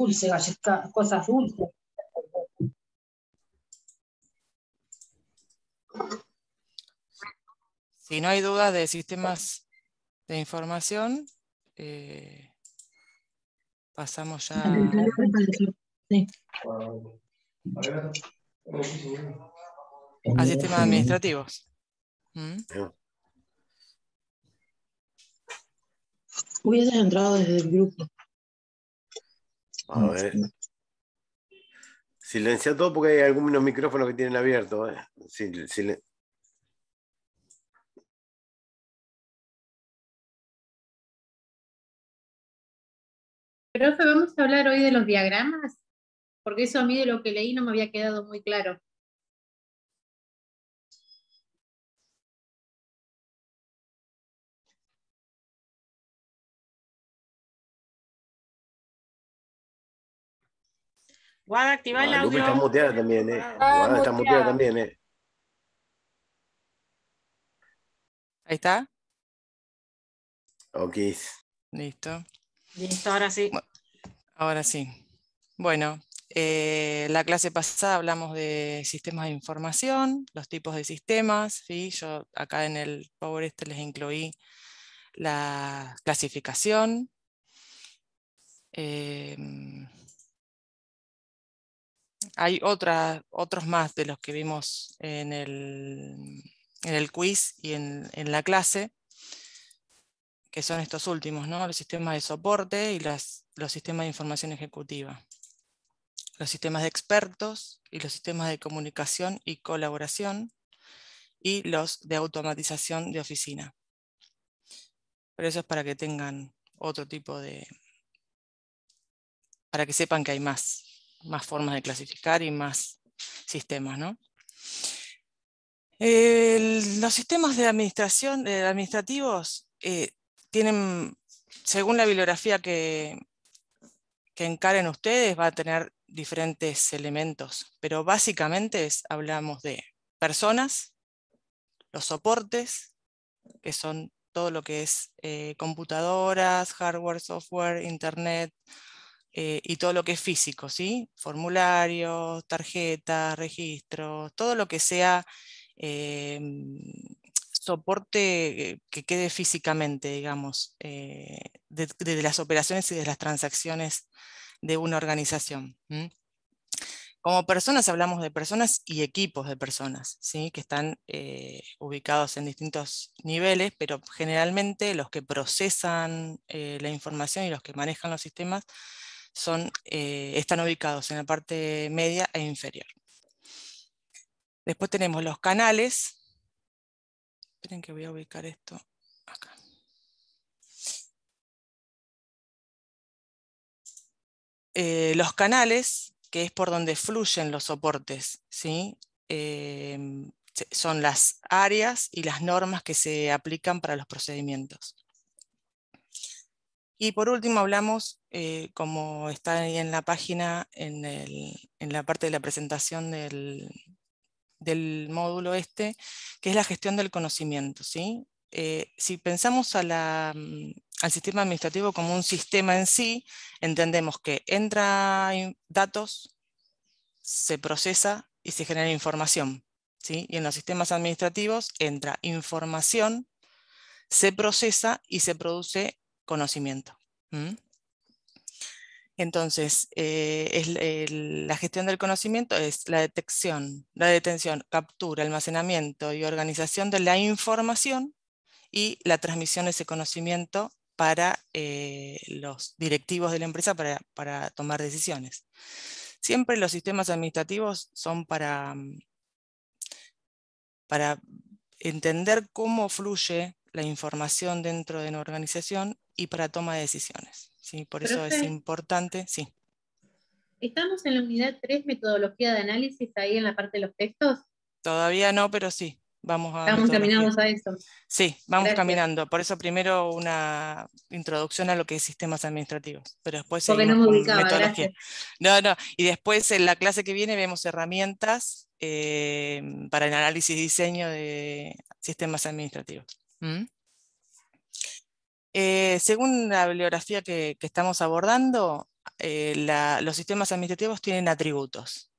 dulce, cosas dulces. Si no hay dudas de sistemas de información, eh, pasamos ya. A sistemas administrativos. ¿Mm? entrado desde el grupo. A ver. Silencia todo porque hay algunos micrófonos que tienen abierto. ¿eh? vamos a hablar hoy de los diagramas, porque eso a mí de lo que leí no me había quedado muy claro. Guada, activa el ah, audio. muteada también, eh. Ah, está muteada también, eh. Ahí está. Ok. Listo. Listo, ahora sí. Ahora sí. Bueno, eh, la clase pasada hablamos de sistemas de información, los tipos de sistemas, ¿sí? yo acá en el Power este les incluí la clasificación. Eh, hay otros más de los que vimos en el, mm, quiz y en, la clase, que son estos últimos, los sistemas de soporte y los sistemas de información ejecutiva, los sistemas de expertos y los sistemas de comunicación y colaboración y los de automatización de oficina. Pero eso es para que tengan otro tipo de... para que sepan que hay más más formas de clasificar y más sistemas. los sistemas de administración, administrativos eh, tienen, según la bibliografía que, encaren ustedes, va a tener diferentes elementos, pero básicamente hablamos de personas, los soportes, que son todo lo que es eh, computadoras, hardware, software, internet, eh, y todo lo que es físico, ¿sí? Formularios, tarjetas, registros, todo lo que sea eh, soporte eh, que quede físicamente, digamos, desde de, las operaciones y de las transacciones de una organización. Como personas hablamos de personas y equipos de personas, ¿sí? que están ubicados en distintos niveles, pero generalmente los que procesan la información y los que manejan los sistemas son, eh, están ubicados en la parte media e inferior. Después tenemos los canales. Esperen que voy a ubicar esto acá. Eh, los canales, que es por donde fluyen los soportes, ¿sí? Em, son las áreas y las normas que se aplican para los procedimientos. Y por último hablamos eh, como está ahí en la página, en, la parte de la presentación del, módulo este, que es la gestión del conocimiento. Eh, si pensamos mm, al sistema administrativo como un sistema en sí, entendemos que entra datos, se procesa y se genera información. Y en los sistemas administrativos entra información, se procesa y se produce conocimiento. Entonces, eh, la gestión del conocimiento es la detección, la detención, captura, almacenamiento y organización de la información y la transmisión de ese conocimiento para eh, los directivos de la empresa para, tomar decisiones. Siempre los sistemas administrativos son para, mm, para entender cómo fluye la información dentro de una organización y para toma de decisiones. Sí, por eso es importante, sí. ¿Estamos en la unidad 3, metodología de análisis, ahí en la parte de los textos? Todavía no, pero sí. Vamos a ¿Vamos caminando a eso. Sí, vamos caminando. Por eso primero una introducción a lo que es sistemas administrativos, pero después Porque no No, no, y después en la clase que viene vemos herramientas eh, para el análisis y diseño de sistemas administrativos. ¿Mm? Eh, según la bibliografía que, estamos abordando, eh, los sistemas administrativos tienen atributos,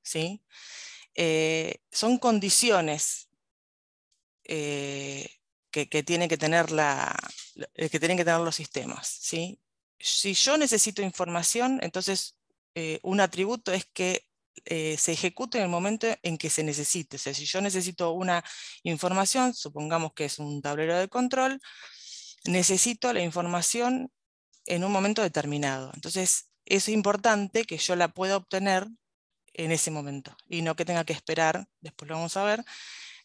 eh, son condiciones que, tienen que, tener los sistemas, ¿sí? Si yo necesito información, entonces un atributo es que se ejecute en el momento en que se necesite. O sea, si yo necesito una información, supongamos que es un tablero de control, necesito la información en un momento determinado. Entonces, es importante que yo la pueda obtener en ese momento y no que tenga que esperar, después lo vamos a ver,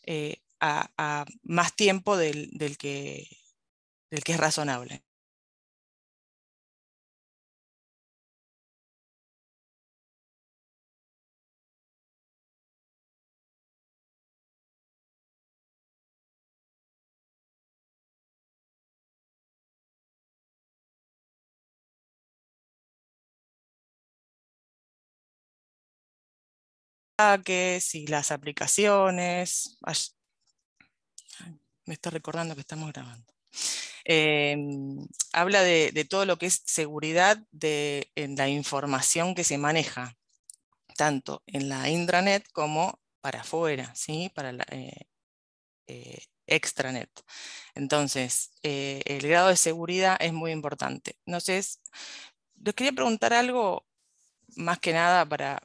eh, a, más tiempo del que es razonable. y las aplicaciones. me está recordando que estamos grabando. Em, habla de, todo lo que es seguridad de, en la información que se maneja, tanto en la intranet como para afuera, ¿sí? para la eh, eh, extranet. Entonces, eh, el grado de seguridad es muy importante. Entonces, les quería preguntar algo más que nada para,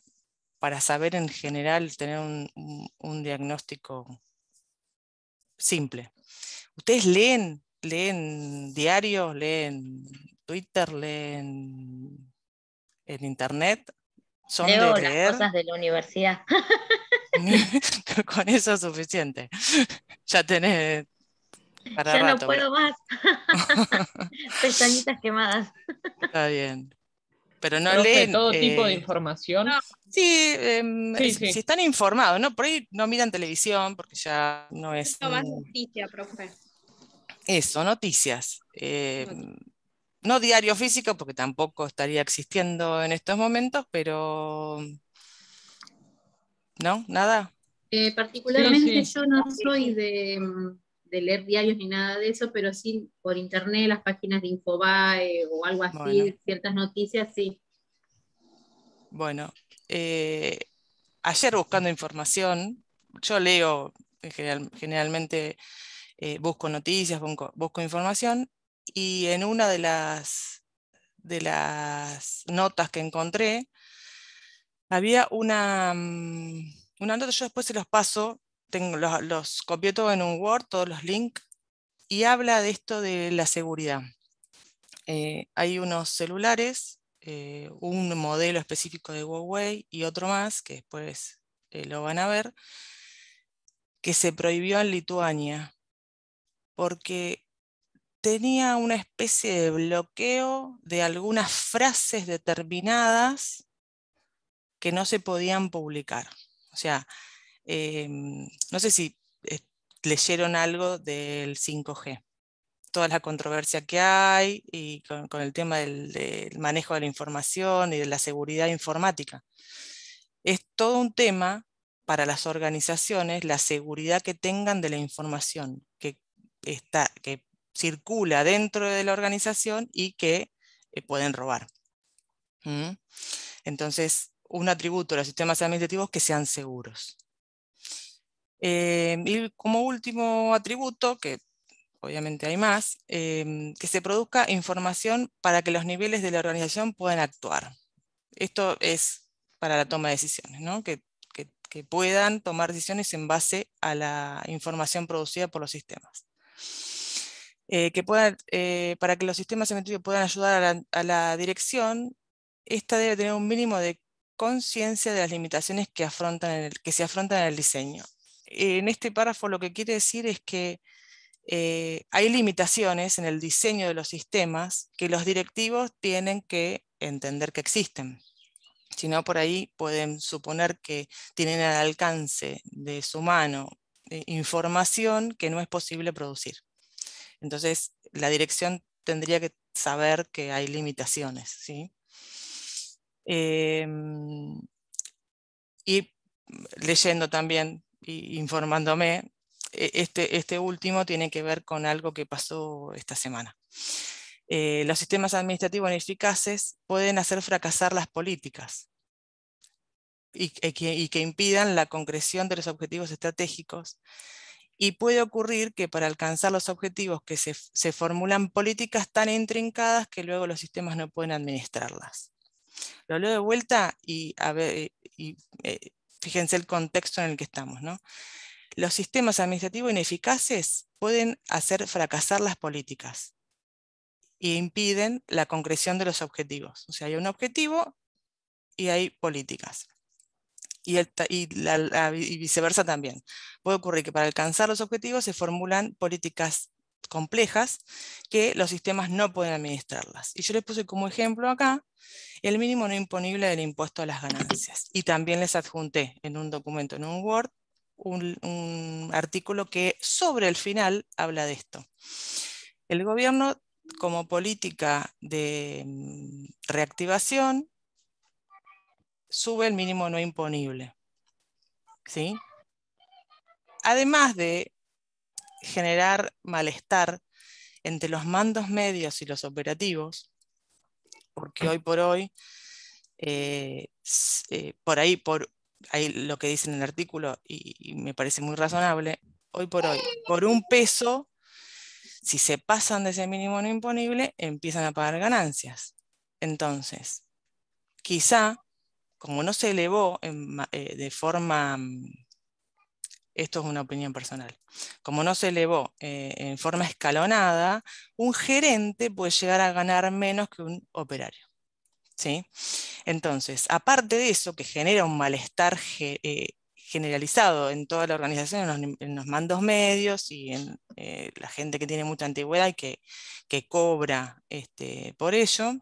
para saber en general, tener un, diagnóstico simple. ¿Ustedes leen, leen diarios, leen Twitter, leen en Internet? ¿Son de las cosas de la universidad. Con eso es suficiente. Ya tenés para ya no puedo más. Pestañitas quemadas. Está bien pero no leen. Todo tipo de eh, información. Em, sí, si están informados, ¿no? Por ahí no miran televisión porque ya no es. No más noticia, profe. Eso, em, noticias. no diario físico, porque tampoco estaría existiendo en estos momentos, pero. ¿No? ¿Nada? Eh, particularmente yo no soy de em, de leer diarios ni nada de eso, pero sí por internet, las páginas de Infobae o algo así, ciertas noticias, sí. Bueno, eh, ayer buscando información, yo leo generalmente, eh, busco noticias, busco, información, y en una de las, de las notas que encontré, había una, mm, una nota, yo después se los paso los, copié todo en un Word, todos los links, y habla de esto de la seguridad. Eh, hay unos celulares, eh, un modelo específico de Huawei y otro más, que después eh, lo van a ver, que se prohibió en Lituania, porque tenía una especie de bloqueo de algunas frases determinadas que no se podían publicar. O sea, eh, no sé si eh, leyeron algo del 5G, toda la controversia que hay y con, el tema del, manejo de la información y de la seguridad informática. Es todo un tema para las organizaciones la seguridad que tengan de la información que, que circula dentro de la organización y que eh, pueden robar. ¿Mm? Entonces, un atributo de los sistemas administrativos que sean seguros. Eh, y como último atributo, que obviamente hay más, eh, que se produzca información para que los niveles de la organización puedan actuar. Esto es para la toma de decisiones, ¿no? que, que, puedan tomar decisiones en base a la información producida por los sistemas. Eh, que puedan, para que los sistemas emitidos puedan ayudar a la, dirección, esta debe tener un mínimo de conciencia de las limitaciones que, afrontan el, que se afrontan en el diseño en este párrafo lo que quiere decir es que eh, hay limitaciones en el diseño de los sistemas que los directivos tienen que entender que existen. Si no, por ahí pueden suponer que tienen al alcance de su mano eh, información que no es posible producir. Entonces, la dirección tendría que saber que hay limitaciones. ¿sí? Em, y leyendo también informándome, e, este, este último tiene que ver con algo que pasó esta semana. Eh, los sistemas administrativos ineficaces pueden hacer fracasar las políticas e, y, que, impidan la concreción de los objetivos estratégicos. Y puede ocurrir que para alcanzar los objetivos que se, se formulan políticas tan intrincadas que luego los sistemas no pueden administrarlas. Lo leo de vuelta y, a ver, eh, fíjense el contexto en el que estamos, Los sistemas administrativos ineficaces pueden hacer fracasar las políticas y impiden la concreción de los objetivos. O sea, hay un objetivo y hay políticas. Y, y viceversa también. Puede ocurrir que para alcanzar los objetivos se formulan políticas complejas que los sistemas no pueden administrarlas. Y yo les puse como ejemplo acá el mínimo no imponible del impuesto a las ganancias. Y también les adjunté en un documento, en un Word, un, artículo que sobre el final habla de esto. El gobierno como política de mm, reactivación sube el mínimo no imponible. Además de generar malestar entre los mandos medios y los operativos, porque hoy por hoy, eh, eh, por ahí, por ahí lo que dice en el artículo, y, me parece muy razonable, hoy por hoy, por un peso, si se pasan de ese mínimo no imponible, empiezan a pagar ganancias. Entonces, quizá, como no se elevó eh, de forma mm, esto es una opinión personal, como no se elevó eh, en forma escalonada, un gerente puede llegar a ganar menos que un operario. ¿sí? Entonces, aparte de eso, que genera un malestar eh, generalizado en toda la organización, en los, mandos medios y en eh, la gente que tiene mucha antigüedad y que, cobra este, por ello,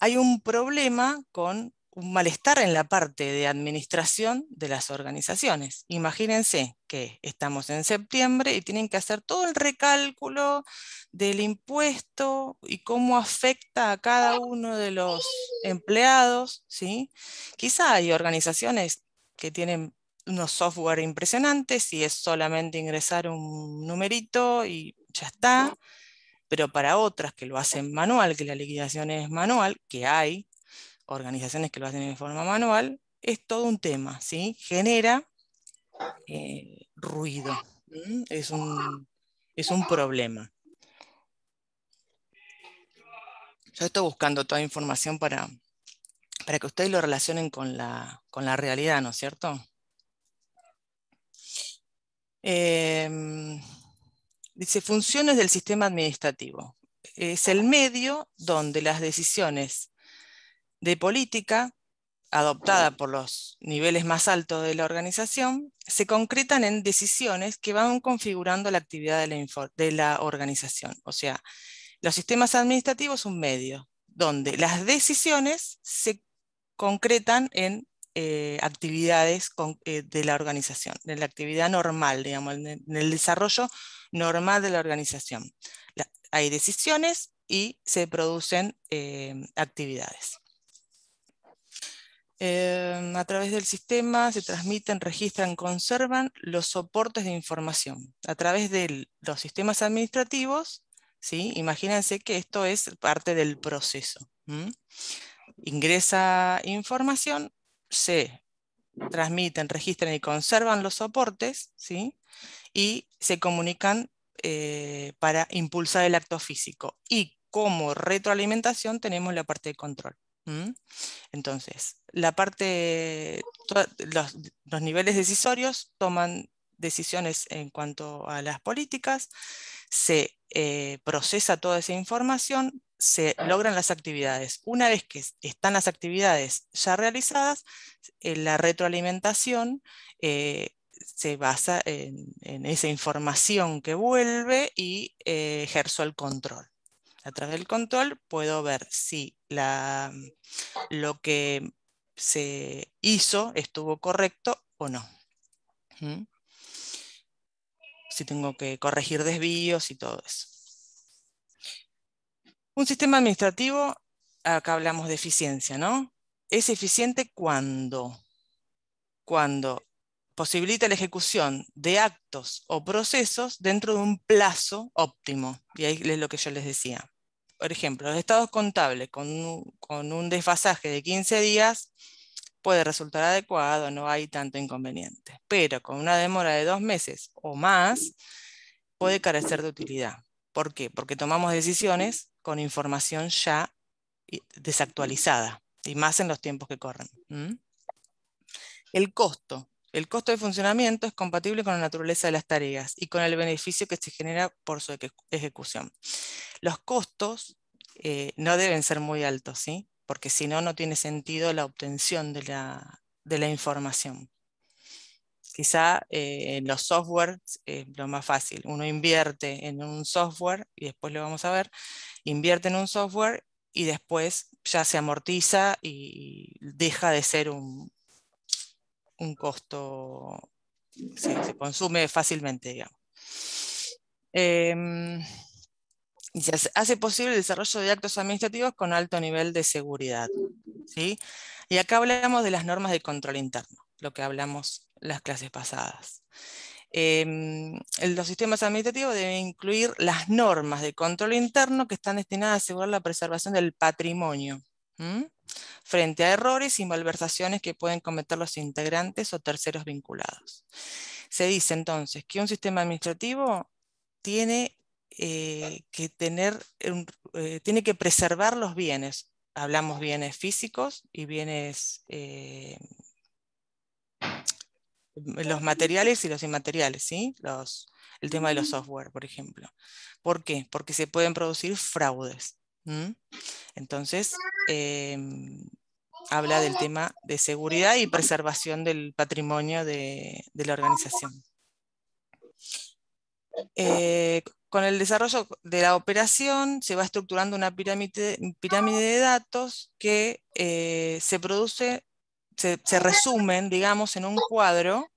hay un problema con un malestar en la parte de administración de las organizaciones. Imagínense que estamos en septiembre y tienen que hacer todo el recálculo del impuesto y cómo afecta a cada uno de los empleados. ¿sí? Quizá hay organizaciones que tienen unos software impresionantes y es solamente ingresar un numerito y ya está, pero para otras que lo hacen manual, que la liquidación es manual, que hay, organizaciones que lo hacen de forma manual, es todo un tema, ¿sí? Genera eh, ruido, es, un, problema. Yo estoy buscando toda información para, para que ustedes lo relacionen con la, realidad, ¿no es cierto? Em, dice, funciones del sistema administrativo. Es el medio donde las decisiones de política adoptada por los niveles más altos de la organización se concretan en decisiones que van configurando la actividad de la, organización. O sea, los sistemas administrativos son medios donde las decisiones se concretan en eh, actividades eh, de la organización, en la actividad normal, digamos, en el desarrollo normal de la organización. hay decisiones y se producen eh, actividades. Em, a través del sistema se transmiten, registran, conservan los soportes de información. A través de los sistemas administrativos, ¿sí? imagínense que esto es parte del proceso. Ingresa información, se transmiten, registran y conservan los soportes ¿sí? y se comunican eh, para impulsar el acto físico. Y como retroalimentación tenemos la parte de control. Entonces, la parte, los, niveles decisorios toman decisiones en cuanto a las políticas, se eh, procesa toda esa información, se logran las actividades. Una vez que están las actividades ya realizadas, eh, la retroalimentación eh, se basa en, en, esa información que vuelve y ejerzo el control a través del control puedo ver si la, lo que se hizo estuvo correcto o no. ¿Mm? Si tengo que corregir desvíos y todo eso. Un sistema administrativo, acá hablamos de eficiencia, ¿no? Es eficiente cuando, cuando posibilita la ejecución de actos o procesos dentro de un plazo óptimo. Y ahí es lo que yo les decía. Por ejemplo, los estados contables con un, desfasaje de 15 días puede resultar adecuado, no hay tanto inconveniente. Pero con una demora de dos meses o más, puede carecer de utilidad. ¿Por qué? Porque tomamos decisiones con información ya eh, desactualizada, y más en los tiempos que corren. El costo. El costo de funcionamiento es compatible con la naturaleza de las tareas y con el beneficio que se genera por su ejecución. Los costos eh, no deben ser muy altos, ¿sí? porque si no, no tiene sentido la obtención de la, información. Quizá eh, en los softwares es lo más fácil. Uno invierte en un software, y después lo vamos a ver, invierte en un software y después ya se amortiza y deja de ser un, un costo, se, consume fácilmente, digamos. Em, y se hace posible el desarrollo de actos administrativos con alto nivel de seguridad. Y acá hablamos de las normas de control interno, lo que hablamos las clases pasadas. Em, los sistemas administrativos deben incluir las normas de control interno que están destinadas a asegurar la preservación del patrimonio frente a errores y malversaciones que pueden cometer los integrantes o terceros vinculados. Se dice entonces que un sistema administrativo tiene, eh, que, tener, eh, tiene que preservar los bienes. Hablamos bienes físicos y bienes eh, los materiales y los inmateriales, ¿sí? el tema de los software, por ejemplo. ¿Por qué? Porque se pueden producir fraudes. Entonces, em, habla del tema de seguridad y preservación del patrimonio de, la organización. Eh, con el desarrollo de la operación se va estructurando una pirámide, pirámide de datos que eh, se produce, se, resumen, digamos, en un cuadro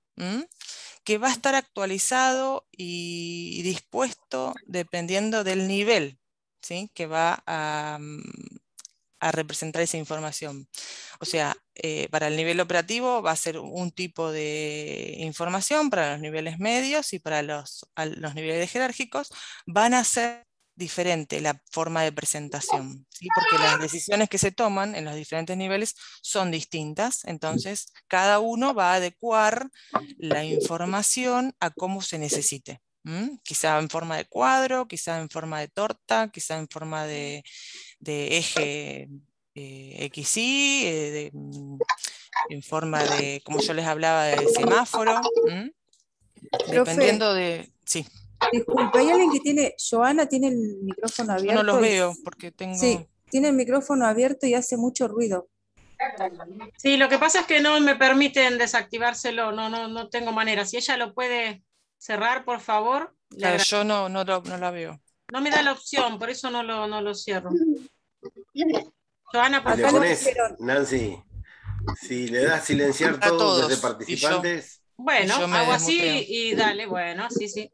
que va a estar actualizado y dispuesto dependiendo del nivel que va mm, a, representar esa información. O sea, eh, para el nivel operativo va a ser un tipo de información, para los niveles medios y para los, niveles jerárquicos van a ser diferente la forma de presentación, porque las decisiones que se toman en los diferentes niveles son distintas, entonces cada uno va a adecuar la información a cómo se necesite. Mm, quizá en forma de cuadro, quizá en forma de torta, quizá en forma de, eje XY, eh, eh, mm, en forma de, como yo les hablaba, de semáforo. Mm, dependiendo de... Sí. hay alguien que tiene, Joana tiene el micrófono abierto. no los veo porque tengo... Sí, tiene el micrófono abierto y hace mucho ruido. Sí, lo que pasa es que no me permiten desactivárselo, no, no, no tengo manera. Si ella lo puede cerrar, por favor? Eh, yo no, no, no, la veo. No me da la opción, por eso no lo, no lo cierro. Joana, por favor. Nancy, si le das silenciar todos, todos, desde participantes. Bueno, hago así y dale, bueno, sí, sí.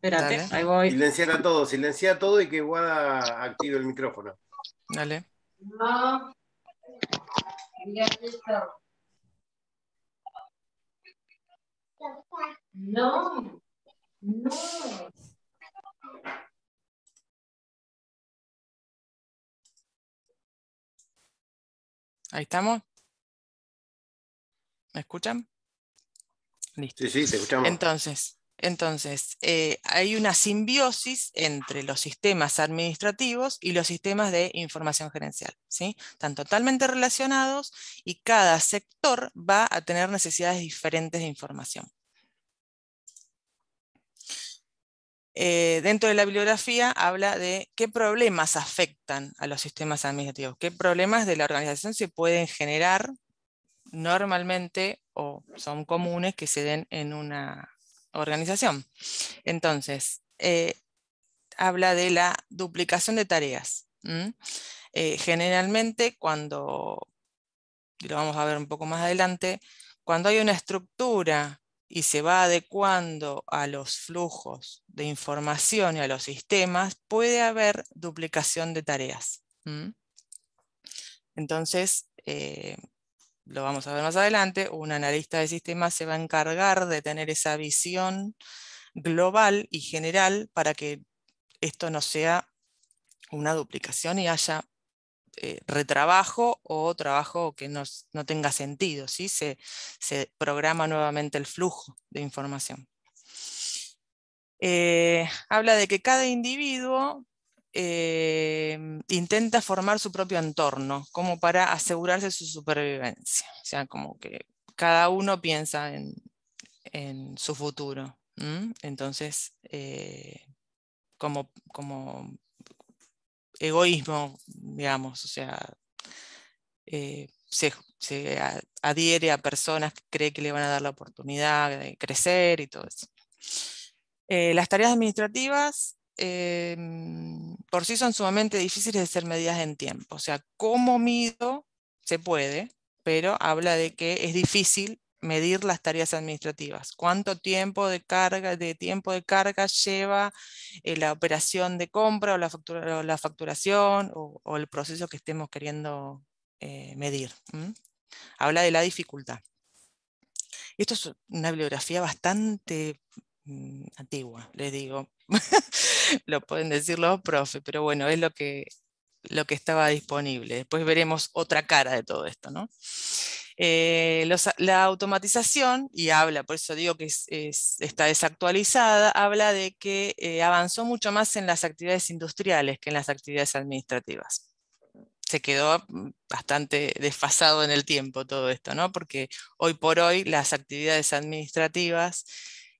Espérate, ahí voy. Silenciar a todos, silenciar a todos y que Guada active el micrófono. Dale. No. No. No. Ahí estamos. ¿Me escuchan? Sí, sí, se escuchamos. Entonces, entonces eh, hay una simbiosis entre los sistemas administrativos y los sistemas de información gerencial. ¿sí? Están totalmente relacionados y cada sector va a tener necesidades diferentes de información. Eh, dentro de la bibliografía habla de qué problemas afectan a los sistemas administrativos, qué problemas de la organización se pueden generar normalmente o son comunes que se den en una organización. Entonces, eh, habla de la duplicación de tareas. Eh, generalmente cuando, lo vamos a ver un poco más adelante, cuando hay una estructura y se va adecuando a los flujos de información y a los sistemas, puede haber duplicación de tareas. Entonces, eh, lo vamos a ver más adelante, un analista de sistemas se va a encargar de tener esa visión global y general para que esto no sea una duplicación y haya eh, retrabajo o trabajo que no, tenga sentido, ¿sí? se, programa nuevamente el flujo de información. Eh, habla de que cada individuo eh, intenta formar su propio entorno, como para asegurarse su supervivencia, o sea, como que cada uno piensa en, su futuro. Entonces, como, como egoísmo, digamos, o sea, eh, se, adhiere a personas que cree que le van a dar la oportunidad de crecer y todo eso. Eh, las tareas administrativas em, por sí son sumamente difíciles de ser medidas en tiempo, o sea, cómo mido se puede, pero habla de que es difícil medir las tareas administrativas. ¿Cuánto tiempo de carga, de tiempo de carga lleva eh, la operación de compra o la, facturación o, el proceso que estemos queriendo eh, medir? Habla de la dificultad. Esto es una bibliografía bastante mm, antigua, les digo. lo pueden decir los profe, pero bueno, es lo que, lo que estaba disponible. Después veremos otra cara de todo esto. ¿no? Eh, la automatización, y habla, por eso digo que está desactualizada, habla de que eh, avanzó mucho más en las actividades industriales que en las actividades administrativas. Se quedó mm, bastante desfasado en el tiempo todo esto, ¿no? Porque hoy por hoy las actividades administrativas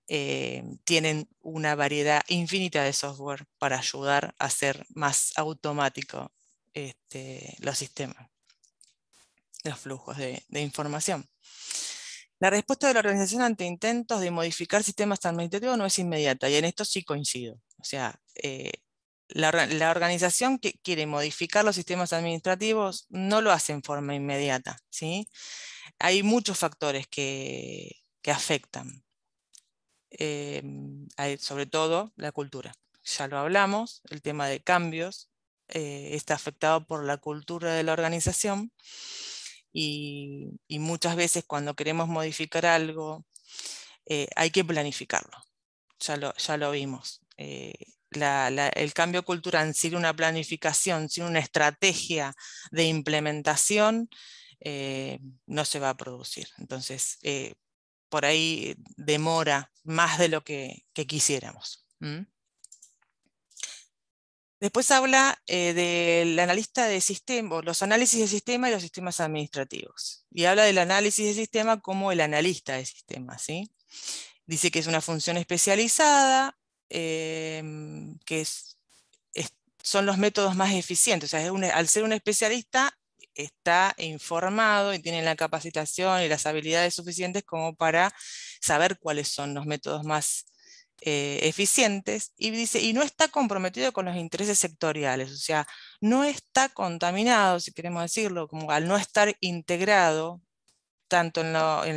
eh, tienen una variedad infinita de software para ayudar a hacer más automático este, los sistemas, los flujos de, información. La respuesta de la organización ante intentos de modificar sistemas administrativos no es inmediata, y en esto sí coincido. O sea, eh, la, organización que quiere modificar los sistemas administrativos no lo hace en forma inmediata. ¿sí? Hay muchos factores que afectan. Em, sobre todo la cultura. Ya lo hablamos, el tema de cambios eh, está afectado por la cultura de la organización y, muchas veces cuando queremos modificar algo eh, hay que planificarlo. Ya lo, ya lo vimos. Eh, el cambio cultural sin una planificación, sin una estrategia de implementación, no se va a producir. Entonces, por ahí demora más de lo que, quisiéramos. Después habla eh, del analista de sistema, los análisis de sistema y los sistemas administrativos. Y habla del análisis de sistema como el analista de sistemas. Dice que es una función especializada, em, que son los métodos más eficientes. al ser un especialista, está informado y tiene la capacitación y las habilidades suficientes como para saber cuáles son los métodos más eh, eficientes y dice, y no está comprometido con los intereses sectoriales, o sea, no está contaminado, si queremos decirlo, como al no estar integrado tanto en,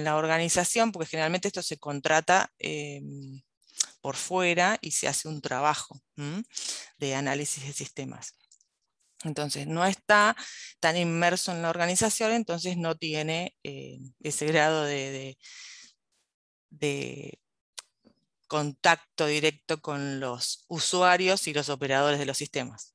la organización, porque generalmente esto se contrata eh, por fuera y se hace un trabajo de análisis de sistemas. Entonces no está tan inmerso en la organización, entonces no tiene eh, ese grado de, contacto directo con los usuarios y los operadores de los sistemas.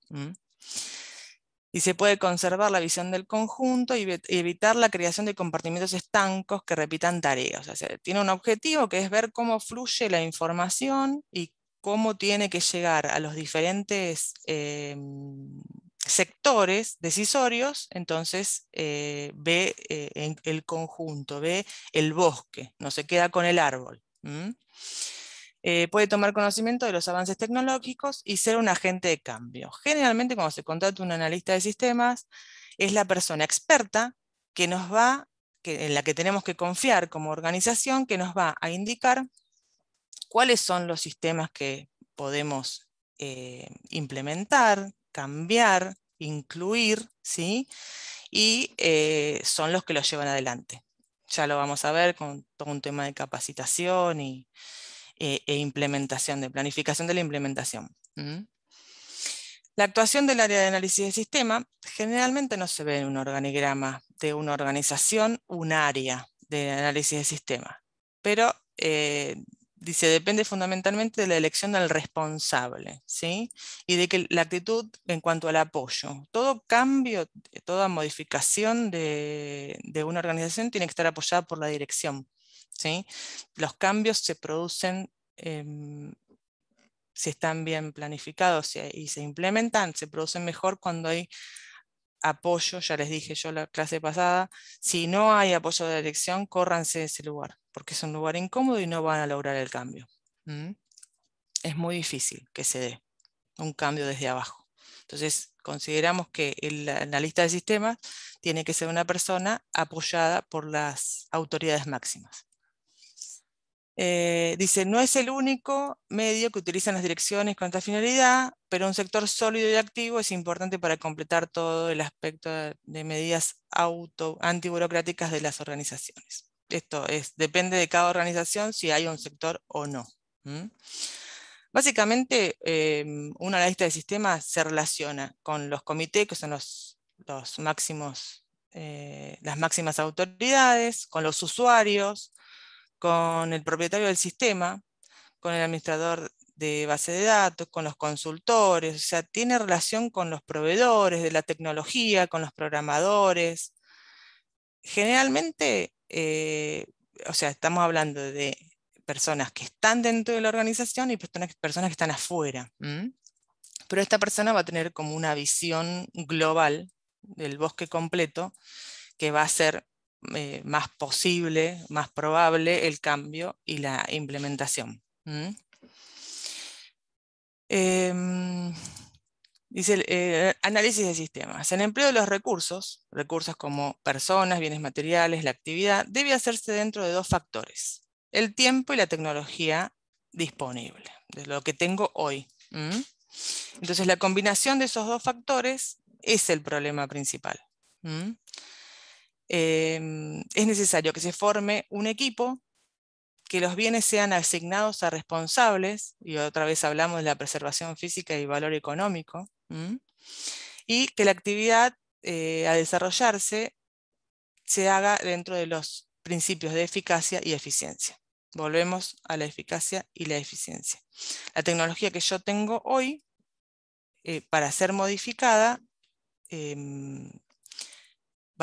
Y se puede conservar la visión del conjunto y evitar la creación de compartimientos estancos que repitan tareas. tiene un objetivo que es ver cómo fluye la información y cómo tiene que llegar a los diferentes... Em, sectores decisorios, entonces eh, ve eh, el conjunto, ve el bosque, no se queda con el árbol. Eh, puede tomar conocimiento de los avances tecnológicos y ser un agente de cambio. Generalmente cuando se contrata un analista de sistemas, es la persona experta que nos va, que, en la que tenemos que confiar como organización, que nos va a indicar cuáles son los sistemas que podemos implementar, cambiar, incluir, ¿sí? Y eh, son los que lo llevan adelante. Ya lo vamos a ver con todo un tema de capacitación eh, e implementación, de planificación de la implementación. La actuación del área de análisis de sistema generalmente no se ve en un organigrama de una organización, un área de análisis de sistema, pero eh, dice, depende fundamentalmente de la elección del responsable, ¿sí? Y de que la actitud en cuanto al apoyo. Todo cambio, toda modificación de, una organización tiene que estar apoyada por la dirección, ¿sí? Los cambios se producen... Em, si están bien planificados y se implementan, se producen mejor cuando hay apoyo, ya les dije yo la clase pasada, si no hay apoyo de la elección, córranse de ese lugar, porque es un lugar incómodo y no van a lograr el cambio. Es muy difícil que se dé un cambio desde abajo. Entonces, consideramos que el analista de sistemas tiene que ser una persona apoyada por las autoridades máximas. Eh, dice, no es el único medio que utilizan las direcciones con esta finalidad, pero un sector sólido y activo es importante para completar todo el aspecto de medidas auto, antiburocráticas de las organizaciones. Esto es, depende de cada organización si hay un sector o no. Básicamente, em, una lista de sistemas se relaciona con los comités, que son los, máximos, eh, las máximas autoridades, con los usuarios, con el propietario del sistema, con el administrador de base de datos, con los consultores, o sea, tiene relación con los proveedores de la tecnología, con los programadores. Generalmente, eh, o sea, estamos hablando de personas que están dentro de la organización y personas, personas que están afuera. Pero esta persona va a tener como una visión global del bosque completo que va a ser eh, más posible, más probable el cambio y la implementación. Em, dice el eh, análisis de sistemas. El empleo de los recursos, recursos como personas, bienes materiales, la actividad, debe hacerse dentro de dos factores, el tiempo y la tecnología disponible, de lo que tengo hoy. Entonces la combinación de esos dos factores es el problema principal. Em, es necesario que se forme un equipo, que los bienes sean asignados a responsables, y otra vez hablamos de la preservación física y valor económico, y que la actividad eh, a desarrollarse se haga dentro de los principios de eficacia y eficiencia. Volvemos a la eficacia y la eficiencia. La tecnología que yo tengo hoy, eh, para ser modificada, eh,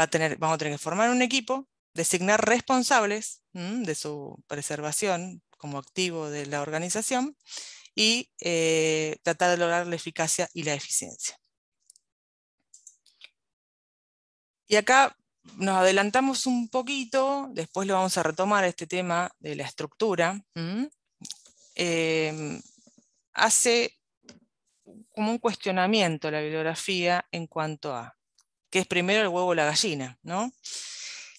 tener, vamos a tener que formar un equipo, designar responsables de su preservación como activo de la organización y eh, tratar de lograr la eficacia y la eficiencia. Y acá nos adelantamos un poquito, después lo vamos a retomar este tema de la estructura. Em, hace como un cuestionamiento la bibliografía en cuanto a que es primero el huevo o la gallina, ¿no?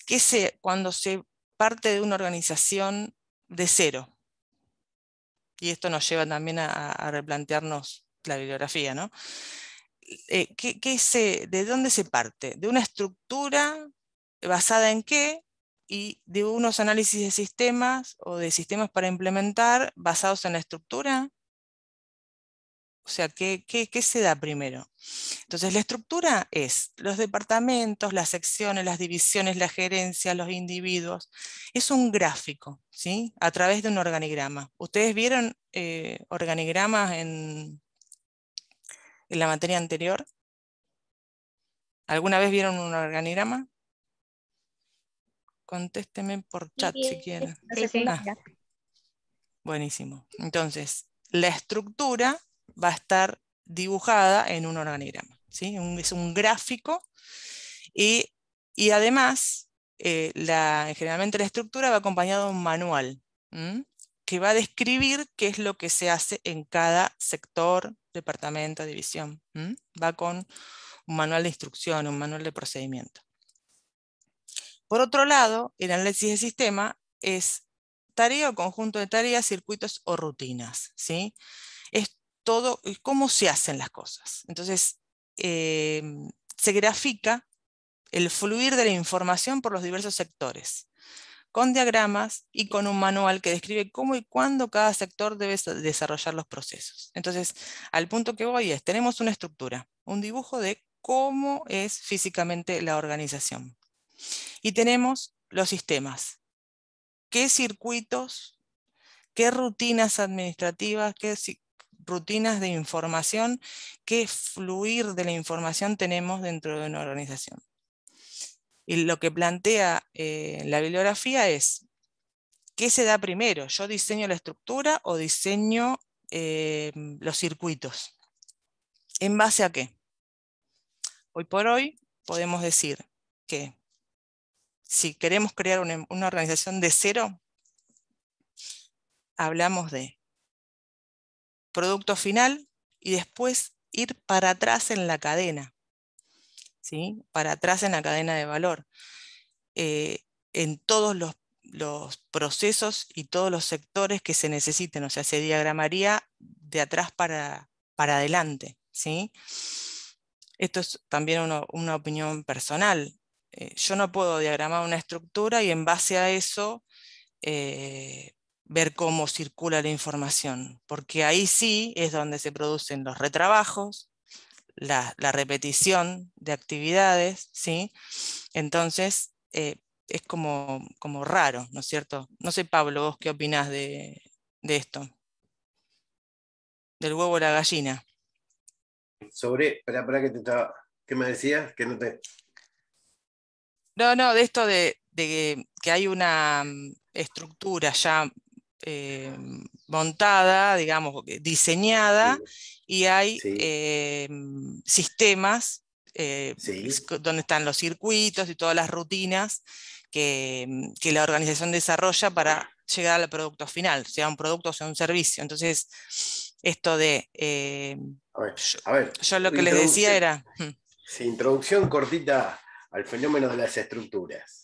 Que se, cuando se parte de una organización de cero, y esto nos lleva también a, replantearnos la bibliografía, ¿no? Eh, ¿De dónde se parte? ¿De una estructura basada en qué? y de unos análisis de sistemas o de sistemas para implementar basados en la estructura o sea, ¿qué, se da primero? Entonces, la estructura es los departamentos, las secciones, las divisiones, la gerencia, los individuos. Es un gráfico, ¿sí? A través de un organigrama. Ustedes vieron eh, organigramas en, la materia anterior. ¿Alguna vez vieron un organigrama? Contésteme por chat si quieren. Ah, buenísimo. Entonces, la estructura va a estar dibujada en un organigrama. ¿sí? es un gráfico y, además eh, generalmente la estructura va acompañada de un manual que va a describir qué es lo que se hace en cada sector, departamento, división. Va con un manual de instrucción, un manual de procedimiento. Por otro lado, el análisis de sistema es tarea o conjunto de tareas, circuitos o rutinas. ¿sí? todo eh, cómo se hacen las cosas. Entonces, em, se grafica el fluir de la información por los diversos sectores, con diagramas y con un manual que describe cómo y cuándo cada sector debe desarrollar los procesos. Entonces, al punto que voy es, tenemos una estructura, un dibujo de cómo es físicamente la organización. Y tenemos los sistemas. ¿Qué circuitos? ¿Qué rutinas administrativas? ¿Qué, rutinas de información, qué fluir de la información tenemos dentro de una organización. Y lo que plantea eh, la bibliografía es, ¿qué se da primero? ¿Yo diseño la estructura o diseño eh, los circuitos? ¿En base a qué? Hoy por hoy podemos decir que si queremos crear una organización de cero, hablamos de producto final y después ir para atrás en la cadena, ¿sí? para atrás en la cadena de valor, eh, en todos los, procesos y todos los sectores que se necesiten, o sea, se diagramaría de atrás para, para adelante. ¿sí? Esto es también una opinión personal. Eh, yo no puedo diagramar una estructura y en base a eso eh, ver cómo circula la información, porque ahí sí es donde se producen los retrabajos, la, repetición de actividades, ¿sí? Entonces, eh, es como, como raro, ¿no es cierto? No sé, Pablo, vos qué opinás de, esto, del huevo o la gallina. Sobre, para, para que te estaba, ¿qué me decías? Que no te... No, no, de esto de, que hay una mm, estructura ya eh, montada, digamos, diseñada, y hay eh, sistemas eh, donde están los circuitos y todas las rutinas mm, que, la organización desarrolla para llegar al producto final, sea un producto o sea un servicio. Entonces, esto de... a ver, yo, lo que les decía era... Hmm. introducción cortita al fenómeno de las estructuras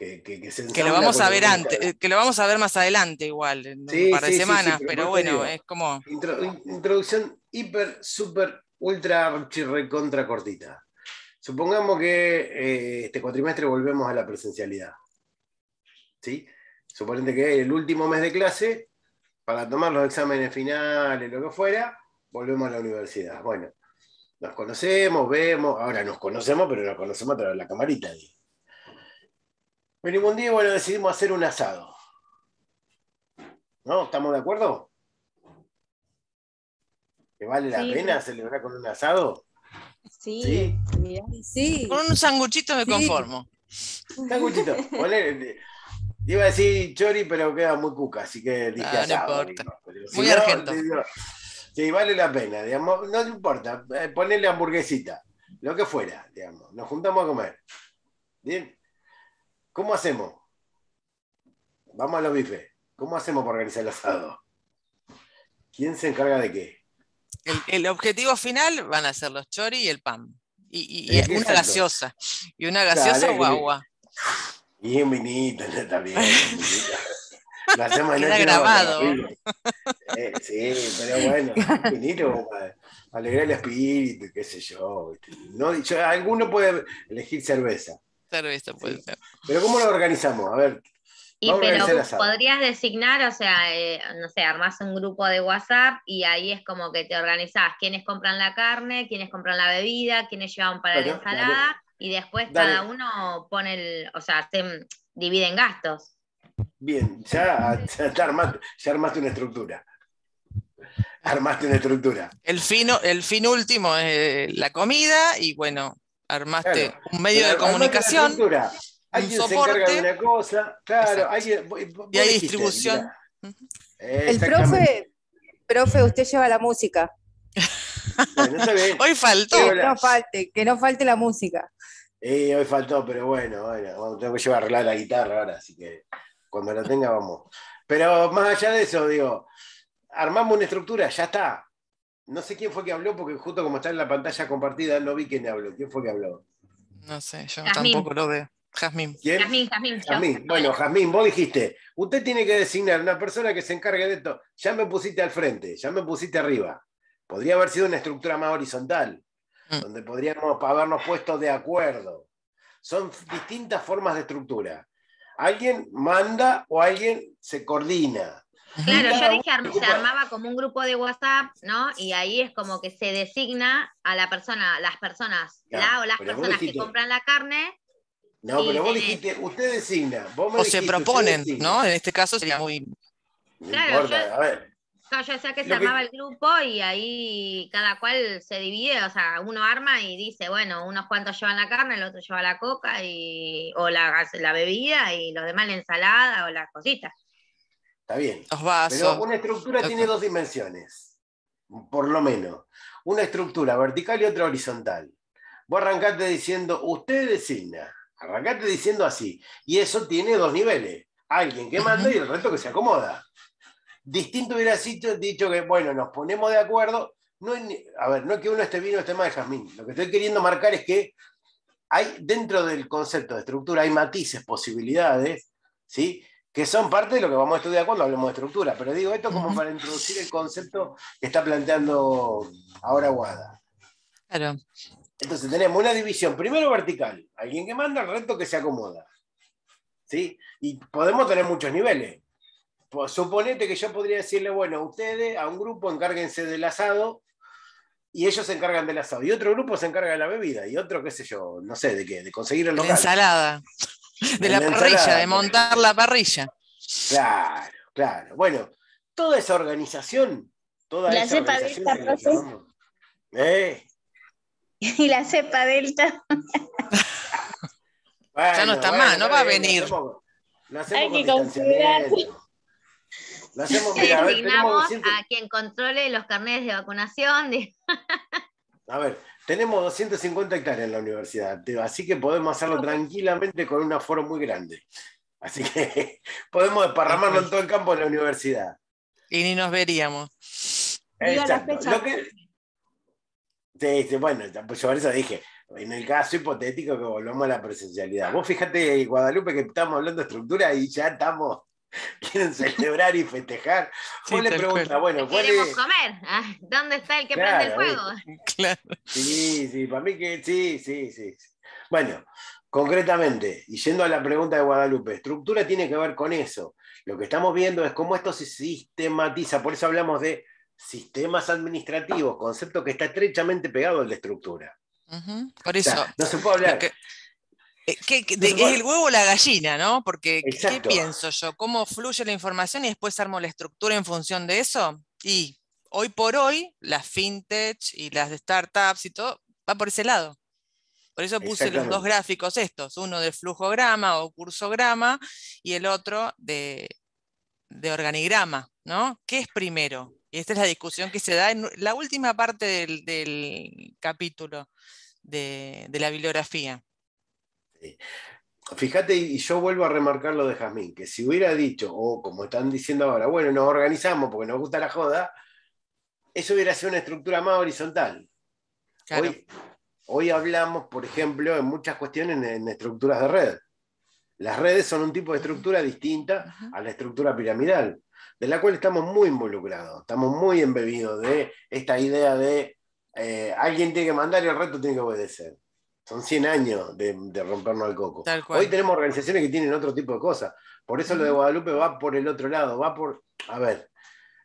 que, lo vamos a ver antes, que lo vamos a ver más adelante igual, en un par de semanas, pero, bueno, es como. introducción hiper, super, ultra recontra contra cortita. Supongamos que eh, este cuatrimestre volvemos a la presencialidad. ¿Sí? que el último mes de clase, para tomar los exámenes finales, lo que fuera, volvemos a la universidad. Bueno, nos conocemos, vemos, ahora nos conocemos, pero nos conocemos a través de la camarita. Digo. Venimos un día bueno, decidimos hacer un asado. ¿No? ¿Estamos de acuerdo? ¿Que vale la pena celebrar con un asado? Sí, sí. Con un sanguchito me conformo. Sanguchito. iba a decir chori, pero queda muy cuca, así que dije ah, asado. importa. muy sí, vale la pena, digamos, no importa, eh, ponle hamburguesita, lo que fuera, digamos, nos juntamos a comer. Bien, ¿Cómo hacemos? Vamos a los bifes. ¿Cómo hacemos para organizar el asado? ¿Quién se encarga de qué? El, objetivo final van a ser los chori y el pan. Y, una gaseosa. Y una gaseosa guagua. Y un vinito, también. hacemos en grabado. Eh, sí, pero bueno, un vinito para alegrar el espíritu, qué sé yo. No, yo alguno puede elegir cerveza. Pero ¿cómo lo organizamos? A ver. Y pero podrías designar, o sea, eh, no sé, armás un grupo de WhatsApp y ahí es como que te organizás quiénes compran la carne, quiénes compran la bebida, quiénes llevan para la ensalada y después cada uno pone el, o sea, se dividen gastos. Bien, ya, armaste, una estructura armaste una estructura. El fin, el fin último es eh, la comida y bueno, armaste un medio de comunicación. un soporte, de cosa, claro, y hay distribución. El profe, profe, usted lleva la música. hoy faltó. Que no falte, que no falte la música. hoy faltó, pero bueno, bueno, tengo que llevar a la guitarra ahora, así que cuando la tenga vamos. Pero más allá de eso, digo, armamos una estructura, ya está. No sé quién fue que habló, porque justo como está en la pantalla compartida, no vi quién habló. ¿Quién fue que habló? No sé, yo tampoco lo veo. Jazmín. ¿Quién? Jazmín, Bueno, Jazmín, vos dijiste, usted tiene que designar una persona que se encargue de esto. Ya me pusiste al frente, ya me pusiste arriba. Podría haber sido una estructura más horizontal, mm. donde podríamos habernos puesto de acuerdo. Son distintas formas de estructura. Alguien manda o alguien se coordina. Claro, yo dije, se armaba como un grupo de WhatsApp, ¿no? Y ahí es como que se designa a la persona, las personas, la o las personas que compran la carne. No, pero vos dijiste, usted designa. Vos me o se proponen, ¿no? En este caso sería muy. claro, a ver. No, yo decía que se armaba el grupo y ahí cada cual se divide, o sea, uno arma y dice, bueno, unos cuantos llevan la carne, el otro lleva la coca y, o la, la bebida y los demás la ensalada o las cositas está bien. Pero una estructura tiene dos dimensiones, por lo menos. Una estructura vertical y otra horizontal. Vos arrancaste diciendo, usted designa. arrancate diciendo así. Y eso tiene dos niveles. Alguien que manda y el resto que se acomoda. Distinto hubiera sido dicho que, bueno, nos ponemos de acuerdo. No a ver, no es que uno esté vino, este mal de Lo que estoy queriendo marcar es que hay, dentro del concepto de estructura hay matices, posibilidades, ¿sí? que son parte de lo que vamos a estudiar cuando hablemos de estructura, pero digo esto como para introducir el concepto que está planteando ahora Guada. Claro. Entonces tenemos una división, primero vertical, alguien que manda, el resto que se acomoda. ¿Sí? Y podemos tener muchos niveles. Pues, suponete que yo podría decirle, bueno, ustedes a un grupo encárguense del asado y ellos se encargan del asado. Y otro grupo se encarga de la bebida y otro, qué sé yo, no sé de qué, de conseguir el local. La ensalada de la, parrilla, de montar la parrilla. Claro, claro. Bueno, toda esa organización, toda la cepa delta, ¿eh? Y la cepa delta. ya no está mal más, no va a venir. Hay que considerar. La hacemos, a, a quien controle los carnets de vacunación. a ver, tenemos 250 hectáreas en la universidad, así que podemos hacerlo tranquilamente con un aforo muy grande. Así que podemos desparramarlo en todo el campo de la universidad. Y ni nos veríamos. Exacto. bueno, pues yo por eso dije, en el caso hipotético que volvamos a la presencialidad. Vos fíjate, Guadalupe, que estamos hablando de estructura y ya estamos quieren celebrar y festejar. Sí, le pregunta, bueno, queremos comer. Ah, ¿Dónde está el que prende el fuego? Sí, sí, para mí que sí, sí, sí. Bueno, concretamente, y yendo a la pregunta de Guadalupe, estructura tiene que ver con eso. Lo que estamos viendo es cómo esto se sistematiza, por eso hablamos de sistemas administrativos, concepto que está estrechamente pegado a la estructura. Por eso. no se puede hablar. Eh, ¿Es el huevo o la gallina, no? Porque ¿qué pienso yo? ¿Cómo fluye la información y después armo la estructura en función de eso? Y hoy por hoy, las fintech y las startups y todo, va por ese lado. Por eso puse los dos gráficos estos, uno de flujograma o cursograma y el otro de, organigrama, ¿no? ¿Qué es primero? Y esta es la discusión que se da en la última parte del, capítulo de la bibliografía. Fíjate, y yo vuelvo a remarcar lo de Jazmín, que si hubiera dicho, o como están diciendo ahora, bueno, nos organizamos porque nos gusta la joda, eso hubiera sido una estructura más horizontal. Hoy, hablamos, por ejemplo, en muchas cuestiones en, estructuras de red. Las redes son un tipo de estructura distinta a la estructura piramidal, de la cual estamos muy involucrados, estamos muy embebidos de esta idea de eh, alguien tiene que mandar y el resto tiene que obedecer. Son 100 años de, rompernos al coco. Hoy tenemos organizaciones que tienen otro tipo de cosas. Por eso lo de Guadalupe va por el otro lado, va por... A ver,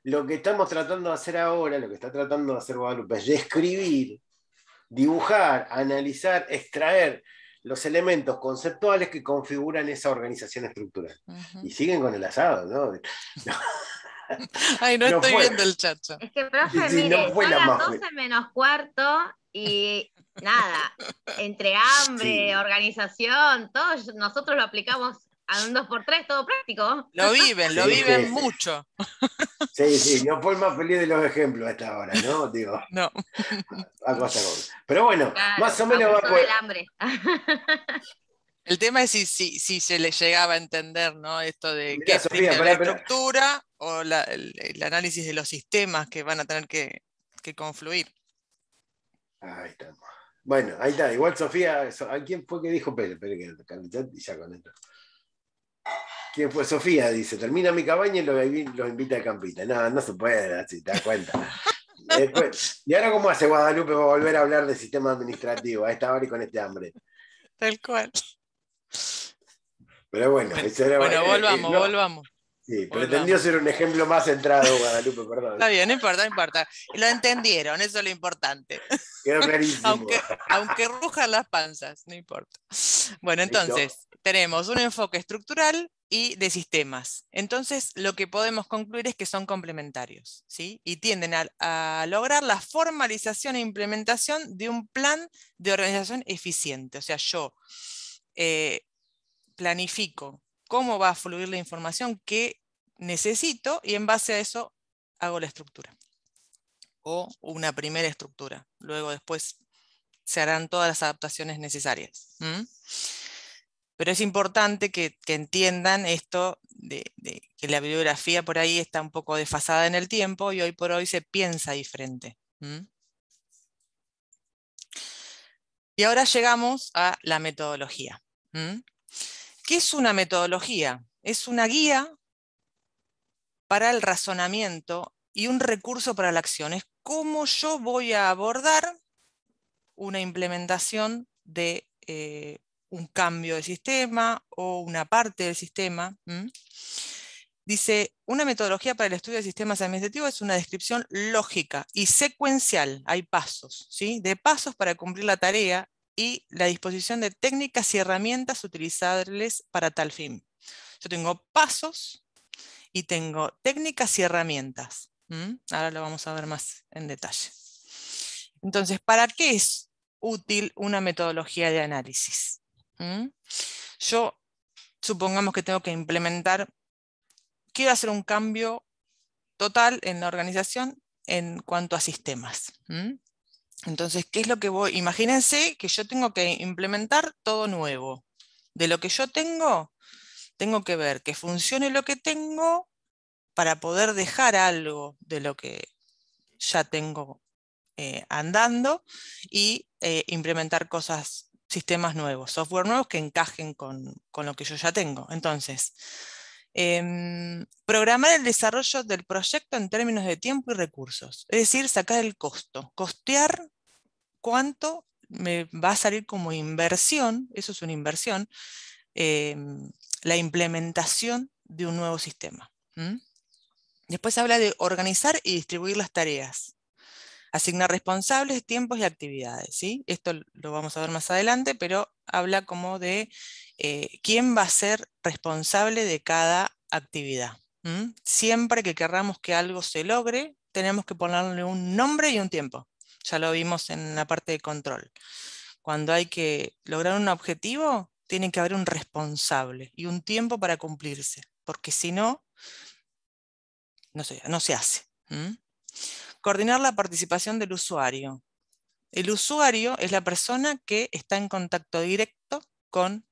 lo que estamos tratando de hacer ahora, lo que está tratando de hacer Guadalupe, es describir, dibujar, analizar, extraer los elementos conceptuales que configuran esa organización estructural. Y siguen con el asado, ¿no? Ay, no, estoy viendo el chacho. Es que, profe, mire, son las 12 menos cuarto y nada, entre hambre, organización, todos nosotros lo aplicamos a un 2x3, todo práctico. Lo viven, lo viven mucho. Sí, sí, no fue el más feliz de los ejemplos hasta ahora, ¿no? Digo. No. Pero bueno, más o menos va a el hambre. El tema es si, si, si, se les llegaba a entender, ¿no? Esto de qué la estructura o el, análisis de los sistemas que van a tener que, que confluir. Ahí estamos. Bueno, ahí está. Igual Sofía, ¿a quién fue que dijo Pérez? que ya con esto. ¿Quién fue? Sofía dice, termina mi cabaña y los, invita a campita. No, no se puede, si te das cuenta. ¿Y ahora cómo hace Guadalupe para volver a hablar del sistema administrativo a esta hora y con este hambre? Tal cual. Pero bueno, eso era, bueno eh, volvamos, eh, volvamos. Sí, pretendió ser un ejemplo más centrado, Guadalupe, perdón. Está bien, no importa, no importa. Lo entendieron, eso es lo importante. Quedó clarísimo. aunque, rujan las panzas, no importa. Bueno, entonces, tenemos un enfoque estructural y de sistemas. Entonces, lo que podemos concluir es que son complementarios, ¿sí? Y tienden a, lograr la formalización e implementación de un plan de organización eficiente. O sea, yo eh, planifico cómo va a fluir la información que necesito y en base a eso hago la estructura. O una primera estructura. Luego después se harán todas las adaptaciones necesarias. Pero es importante que, entiendan esto de, que la bibliografía por ahí está un poco desfasada en el tiempo y hoy por hoy se piensa diferente. Y ahora llegamos a la metodología. ¿Qué es una metodología? Es una guía para el razonamiento y un recurso para la acción. Es cómo yo voy a abordar una implementación de eh, un cambio de sistema o una parte del sistema. Dice, una metodología para el estudio de sistemas administrativos es una descripción lógica y secuencial, hay pasos, ¿sí? de pasos para cumplir la tarea y la disposición de técnicas y herramientas utilizables para tal fin. Yo tengo pasos y tengo técnicas y herramientas. Ahora lo vamos a ver más en detalle. Entonces, ¿para qué es útil una metodología de análisis? Yo, supongamos que tengo que implementar, quiero hacer un cambio total en la organización en cuanto a sistemas. Entonces, ¿qué es lo que voy? Imagínense que yo tengo que implementar todo nuevo. De lo que yo tengo, tengo que ver que funcione lo que tengo para poder dejar algo de lo que ya tengo eh, andando y eh, implementar cosas, sistemas nuevos, software nuevos que encajen con, lo que yo ya tengo. Entonces, em, programar el desarrollo del proyecto en términos de tiempo y recursos, es decir, sacar el costo, costear cuánto me va a salir como inversión, eso es una inversión, em, la implementación de un nuevo sistema. Después habla de organizar y distribuir las tareas, asignar responsables, tiempos y actividades. ¿sí? Esto lo vamos a ver más adelante, pero habla como de eh, quién va a ser responsable de cada actividad. Siempre que querramos que algo se logre, tenemos que ponerle un nombre y un tiempo ya lo vimos en la parte de control. Cuando hay que lograr un objetivo, tiene que haber un responsable y un tiempo para cumplirse, porque si no, no se, hace. Coordinar la participación del usuario. El usuario es la persona que está en contacto directo con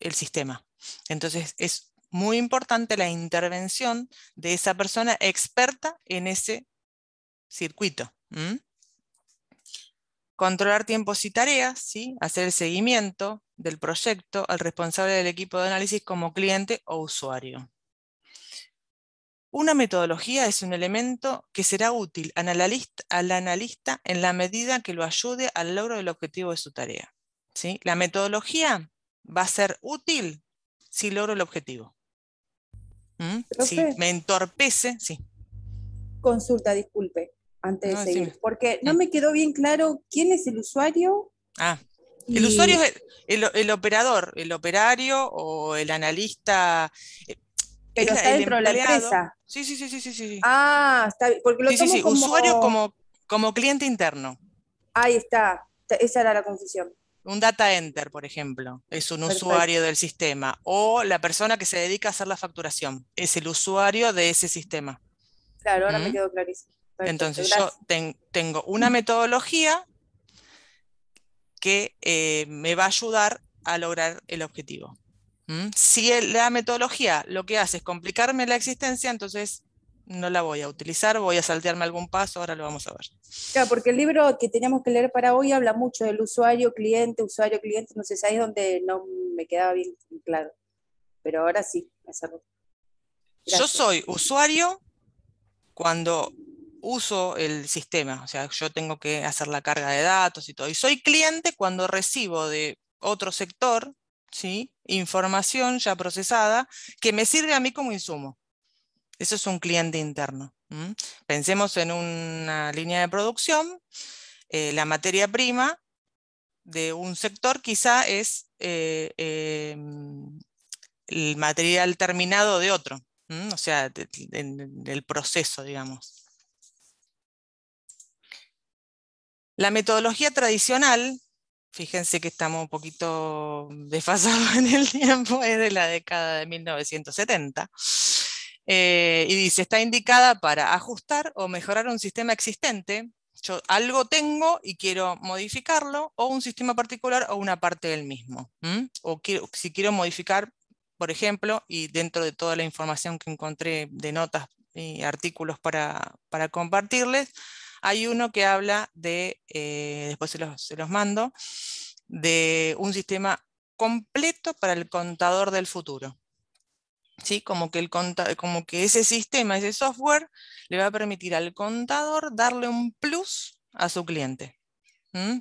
el sistema. Entonces es muy importante la intervención de esa persona experta en ese circuito controlar tiempos y tareas, ¿sí? hacer el seguimiento del proyecto al responsable del equipo de análisis como cliente o usuario. Una metodología es un elemento que será útil al analista, analista en la medida que lo ayude al logro del objetivo de su tarea. ¿sí? La metodología va a ser útil si logro el objetivo. ¿Mm? Si me entorpece, sí. Consulta, disculpe antes de seguir, porque no ah. me quedó bien claro quién es el usuario. Ah, el usuario es el, operador, el operario o el analista. Eh, Pero está dentro de la empresa. Sí, sí, sí, sí, sí, Ah, está porque lo usuario como, como cliente interno. Ahí está, esa era la confusión. Un data enter, por ejemplo, es un usuario del sistema. O la persona que se dedica a hacer la facturación, es el usuario de ese sistema. Claro, ahora me mm. quedó clarísimo. Entonces yo tengo una metodología que eh, me va a ayudar a lograr el objetivo. Si la metodología lo que hace es complicarme la existencia, entonces no la voy a utilizar, voy a saltearme algún paso, ahora lo vamos a ver. Claro, porque el libro que teníamos que leer para hoy habla mucho del usuario, cliente, usuario, cliente, no sé, ahí es donde no me quedaba bien claro. Pero ahora sí, Yo soy usuario cuando uso el sistema, o sea, yo tengo que hacer la carga de datos y todo. Y soy cliente cuando recibo de otro sector, ¿sí? Información ya procesada que me sirve a mí como insumo. Eso es un cliente interno. Pensemos en una línea de producción, eh, la materia prima de un sector quizá es eh, eh, el material terminado de otro, o sea, del el proceso, digamos. La metodología tradicional, fíjense que estamos un poquito desfasados en el tiempo, es de la década de 1970. Eh, y dice, está indicada para ajustar o mejorar un sistema existente. Yo algo tengo y quiero modificarlo, o un sistema particular o una parte del mismo. O si quiero modificar, por ejemplo, y dentro de toda la información que encontré de notas y artículos para compartirles, hay uno que habla de, eh, después se los, mando, de un sistema completo para el contador del futuro. ¿Sí? Como, que el como que ese sistema, ese software, le va a permitir al contador darle un plus a su cliente,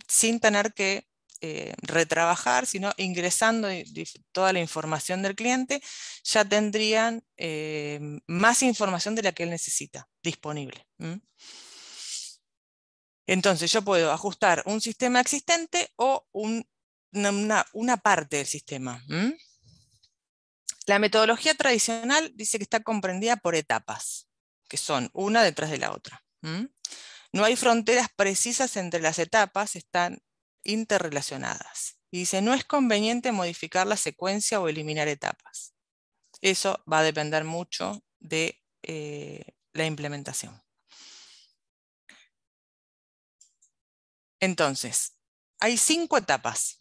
sin tener que eh, retrabajar, sino ingresando toda la información del cliente, ya tendrían eh, más información de la que él necesita disponible. Entonces yo puedo ajustar un sistema existente o una, parte del sistema. La metodología tradicional dice que está comprendida por etapas, que son una detrás de la otra. No hay fronteras precisas entre las etapas, están interrelacionadas. Y dice, no es conveniente modificar la secuencia o eliminar etapas. Eso va a depender mucho de eh, la implementación. Entonces, hay cinco etapas.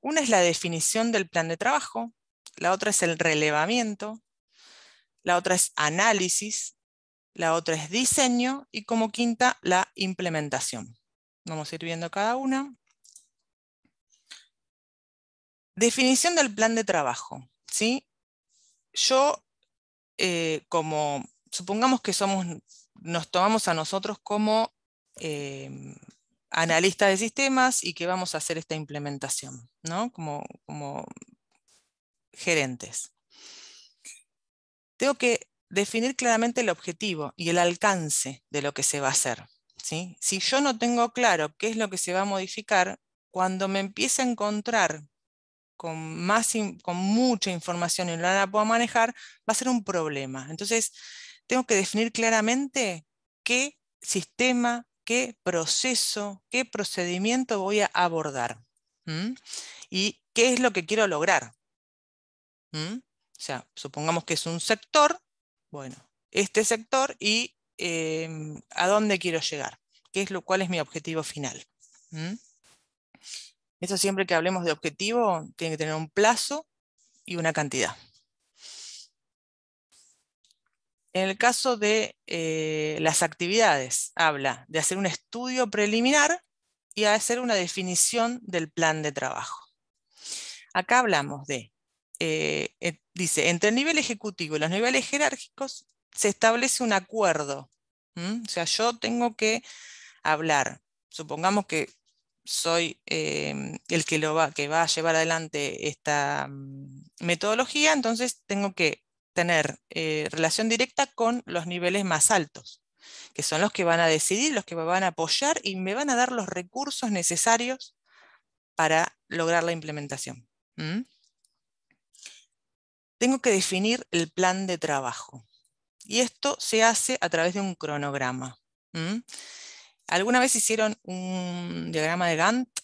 Una es la definición del plan de trabajo, la otra es el relevamiento, la otra es análisis, la otra es diseño y como quinta, la implementación. Vamos a ir viendo cada una. Definición del plan de trabajo. Yo, eh, como supongamos que somos, nos tomamos a nosotros como eh, analista de sistemas y que vamos a hacer esta implementación, ¿no? Como, como gerentes. Tengo que definir claramente el objetivo y el alcance de lo que se va a hacer. Si yo no tengo claro qué es lo que se va a modificar, cuando me empiece a encontrar con, más con mucha información y no la puedo manejar, va a ser un problema. Entonces, tengo que definir claramente qué sistema, qué proceso, qué procedimiento voy a abordar y qué es lo que quiero lograr. O sea, supongamos que es un sector, bueno, este sector y em, a dónde quiero llegar, qué es lo cual es mi objetivo final. Eso siempre que hablemos de objetivo tiene que tener un plazo y una cantidad. En el caso de eh, las actividades, habla de hacer un estudio preliminar y hacer una definición del plan de trabajo. Acá hablamos de, eh, dice, entre el nivel ejecutivo y los niveles jerárquicos se establece un acuerdo. O sea, yo tengo que hablar. Supongamos que soy em, el que va a llevar adelante esta mm, metodología, entonces tengo que tener eh, relación directa con los niveles más altos, que son los que van a decidir, los que me van a apoyar y me van a dar los recursos necesarios para lograr la implementación. Tengo que definir el plan de trabajo. Y esto se hace a través de un cronograma. ¿Alguna vez hicieron un diagrama de Gantt?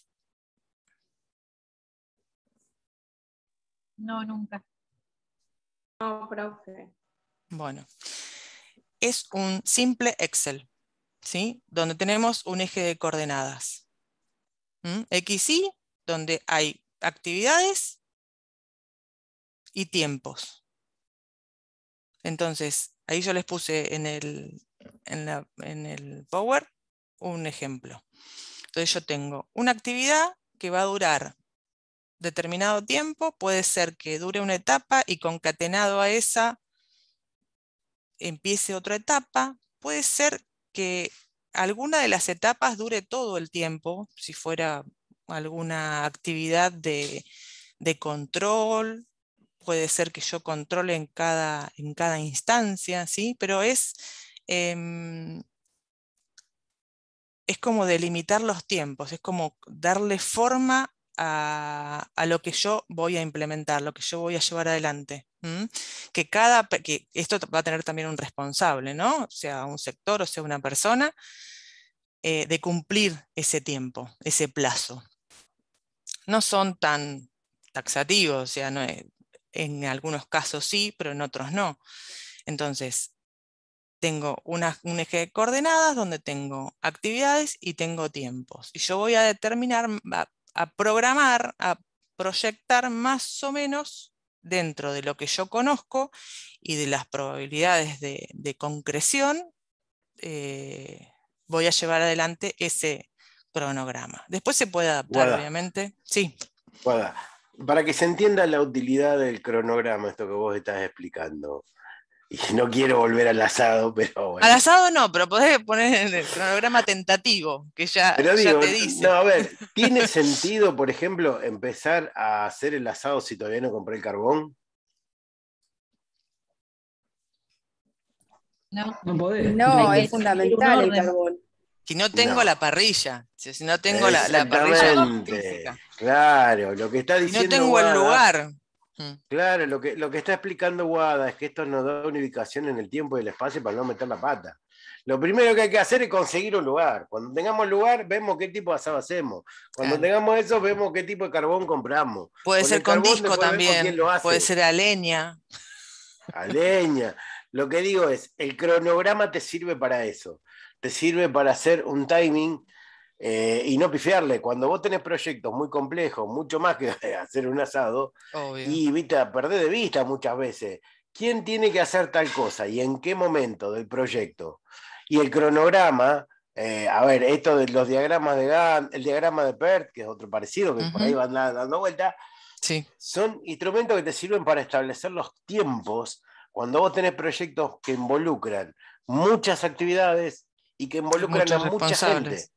No, nunca. Bueno, es un simple Excel, ¿sí? Donde tenemos un eje de coordenadas. XY, X, Y, donde hay actividades y tiempos. Entonces, ahí yo les puse en el, en el Power un ejemplo. Entonces yo tengo una actividad que va a durar determinado tiempo, puede ser que dure una etapa y concatenado a esa empiece otra etapa, puede ser que alguna de las etapas dure todo el tiempo, si fuera alguna actividad de, control, puede ser que yo controle en cada, en cada instancia, ¿sí? pero es, em, es como delimitar los tiempos, es como darle forma a, lo que yo voy a implementar, lo que yo voy a llevar adelante. Que cada, que esto va a tener también un responsable, ¿no? Sea un sector o sea una persona, eh, de cumplir ese tiempo, ese plazo. No son tan taxativos, o sea, no en algunos casos sí, pero en otros no. Entonces, tengo una, un eje de coordenadas donde tengo actividades y tengo tiempos. Y yo voy a determinar a programar, a proyectar más o menos dentro de lo que yo conozco y de las probabilidades de, concreción, eh, voy a llevar adelante ese cronograma. Después se puede adaptar, obviamente. Sí. Para que se entienda la utilidad del cronograma, esto que vos estás explicando, no quiero volver al asado, pero Al asado no, pero podés poner en el cronograma tentativo, que ya, te dice. No, a ver, ¿tiene sentido, por ejemplo, empezar a hacer el asado si todavía no compré el carbón? No, no podés. No, es fundamental el carbón. Si no tengo la parrilla, si no tengo la, la, parrilla. Claro, lo que está diciendo. Si no tengo el lugar. Mm. Claro, lo que, lo que está explicando Wada es que esto nos da una ubicación en el tiempo y el espacio para no meter la pata. Lo primero que hay que hacer es conseguir un lugar. Cuando tengamos lugar, vemos qué tipo de asado hacemos. Cuando tengamos eso, vemos qué tipo de carbón compramos. Puede ser con disco también, puede ser a leña. A leña. Lo que digo es, el cronograma te sirve para eso. Te sirve para hacer un timing eh, y no pifiarle, cuando vos tenés proyectos muy complejos, mucho más que hacer un asado, y evitar perdés de vista muchas veces quién tiene que hacer tal cosa y en qué momento del proyecto. Y el cronograma, eh, a ver, esto de los diagramas de Gantt, el diagrama de PERT, que es otro parecido, que por ahí van dando vuelta, son instrumentos que te sirven para establecer los tiempos cuando vos tenés proyectos que involucran muchas actividades y que involucran a mucha gente.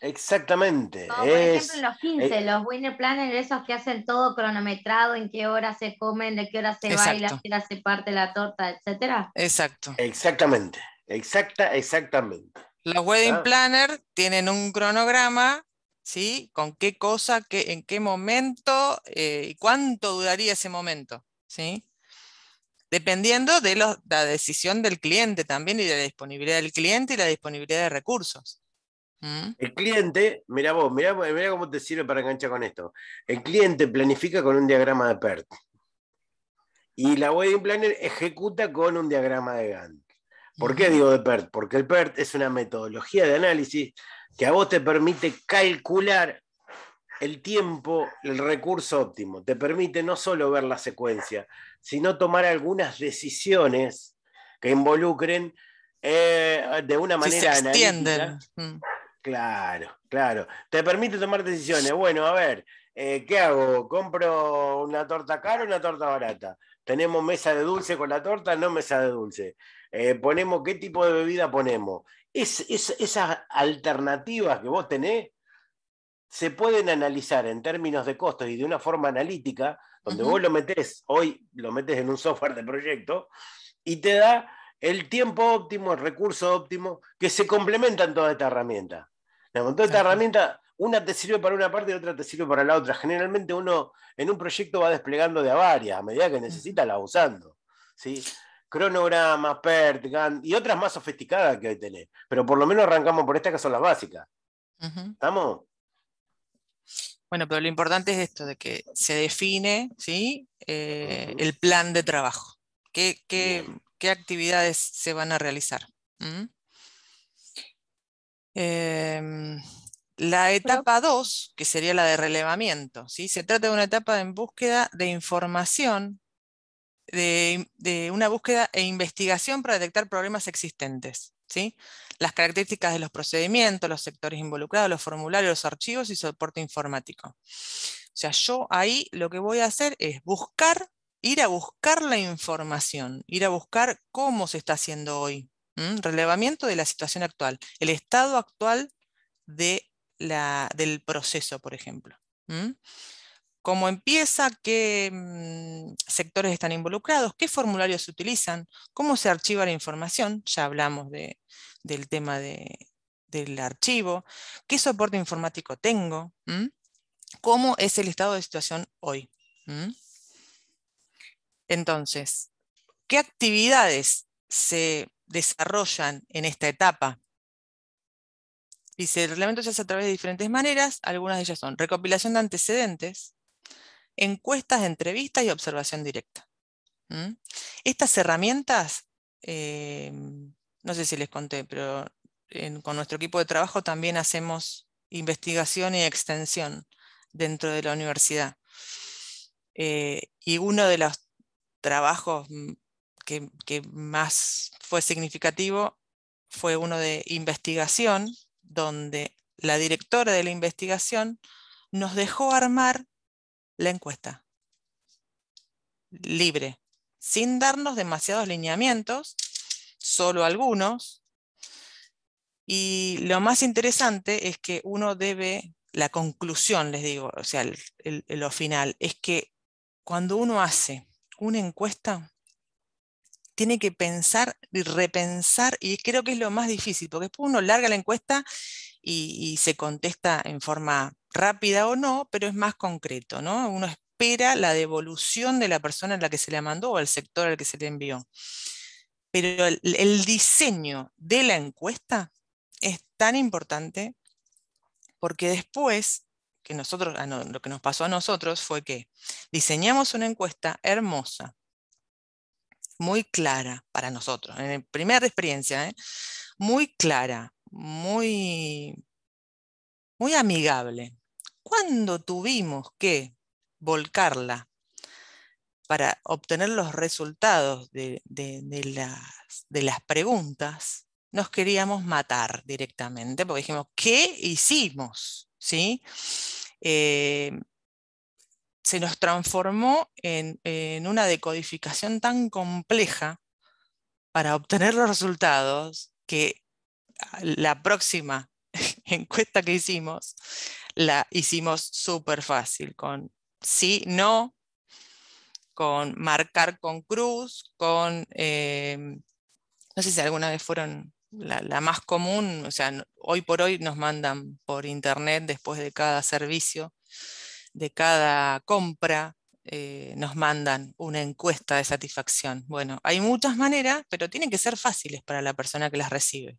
Exactamente. por ejemplo, en los 15, eh los winner planner, esos que hacen todo cronometrado, en qué hora se comen, de qué hora se exacto. baila, de qué hora se parte la torta, etcétera. Exacto. Exactamente. Exacta, exactamente. Los wedding ah. planner tienen un cronograma, ¿sí? Con qué cosa, en qué momento eh, y cuánto duraría ese momento, ¿sí? Dependiendo de la decisión del cliente también y de la disponibilidad del cliente y la disponibilidad de recursos. ¿Mm? El cliente, mira vos, mira mirá cómo te sirve para enganchar con esto. El cliente planifica con un diagrama de PERT. Y la Wedding Planner ejecuta con un diagrama de Gantt. ¿Por qué digo de PERT? Porque el PERT es una metodología de análisis que a vos te permite calcular el tiempo, el recurso óptimo. Te permite no solo ver la secuencia, sino tomar algunas decisiones que involucren eh, de una manera. si se extienden. Mm. Claro, claro. Te permite tomar decisiones. Bueno, a ver, eh, ¿qué hago? ¿Compro una torta cara o una torta barata? ¿Tenemos mesa de dulce con la torta? No mesa de dulce. Eh, ¿Ponemos qué tipo de bebida ponemos? Es, esas alternativas que vos tenés se pueden analizar en términos de costos y de una forma analítica, donde vos lo metés, hoy lo metés en un software de proyecto, y te da el tiempo óptimo, el recurso óptimo, que se complementan toda esta herramienta. Entonces esta herramienta una te sirve para una parte y otra te sirve para la otra. Generalmente uno en un proyecto va desplegando de a varias, a medida que necesita la usando. ¿sí? Cronogramas, PERT, y otras más sofisticadas que hoy tenés. Pero por lo menos arrancamos por estas que son las básicas. ¿Estamos? Bueno, pero lo importante es esto, de que se define ¿sí? Eh, el plan de trabajo. ¿Qué, qué, qué actividades se van a realizar? ¿Mm? Em, la etapa 2, que sería la de relevamiento, ¿sí? se trata de una etapa en búsqueda de información, de, una búsqueda e investigación para detectar problemas existentes. ¿sí? Las características de los procedimientos, los sectores involucrados, los formularios, los archivos y soporte informático. O sea, yo ahí lo que voy a hacer es buscar, ir a buscar la información, ir a buscar cómo se está haciendo hoy, Relevamiento de la situación actual, el estado actual de del proceso, por ejemplo. ¿Cómo empieza? ¿Qué mm, sectores están involucrados? ¿Qué formularios se utilizan? ¿Cómo se archiva la información? Ya hablamos del tema de, del archivo. ¿Qué soporte informático tengo? ¿Cómo es el estado de situación hoy? Entonces, ¿qué actividades se desarrollan en esta etapa. y el reglamento se hace a través de diferentes maneras, algunas de ellas son recopilación de antecedentes, encuestas, entrevistas y observación directa. Estas herramientas, eh, no sé si les conté, pero con nuestro equipo de trabajo también hacemos investigación y extensión dentro de la universidad. Eh, y uno de los trabajos que, más fue significativo fue uno de investigación, donde la directora de la investigación nos dejó armar la encuesta libre, sin darnos demasiados lineamientos, solo algunos. Y lo más interesante es que uno debe, la conclusión, les digo, o sea, lo final, es que cuando uno hace una encuesta, tiene que pensar y repensar, y creo que es lo más difícil, porque después uno larga la encuesta y, se contesta en forma rápida o no, pero es más concreto, Uno espera la devolución de la persona a la que se le mandó o al sector al que se le envió. Pero el, el diseño de la encuesta es tan importante porque después que nosotros, lo que nos pasó a nosotros fue que diseñamos una encuesta hermosa, muy clara para nosotros, en primera experiencia, ¿eh? muy clara, muy, amigable. Cuando tuvimos que volcarla para obtener los resultados de, las, de las preguntas, nos queríamos matar directamente, porque dijimos, ¿qué hicimos? ¿Sí? Eh, se nos transformó en, una decodificación tan compleja para obtener los resultados que la próxima encuesta que hicimos la hicimos súper fácil, con sí, no, con marcar con cruz, con, em, no sé si alguna vez fueron la, la, más común, o sea, hoy por hoy nos mandan por internet después de cada servicio de cada compra eh, nos mandan una encuesta de satisfacción. Bueno, hay muchas maneras, pero tienen que ser fáciles para la persona que las recibe.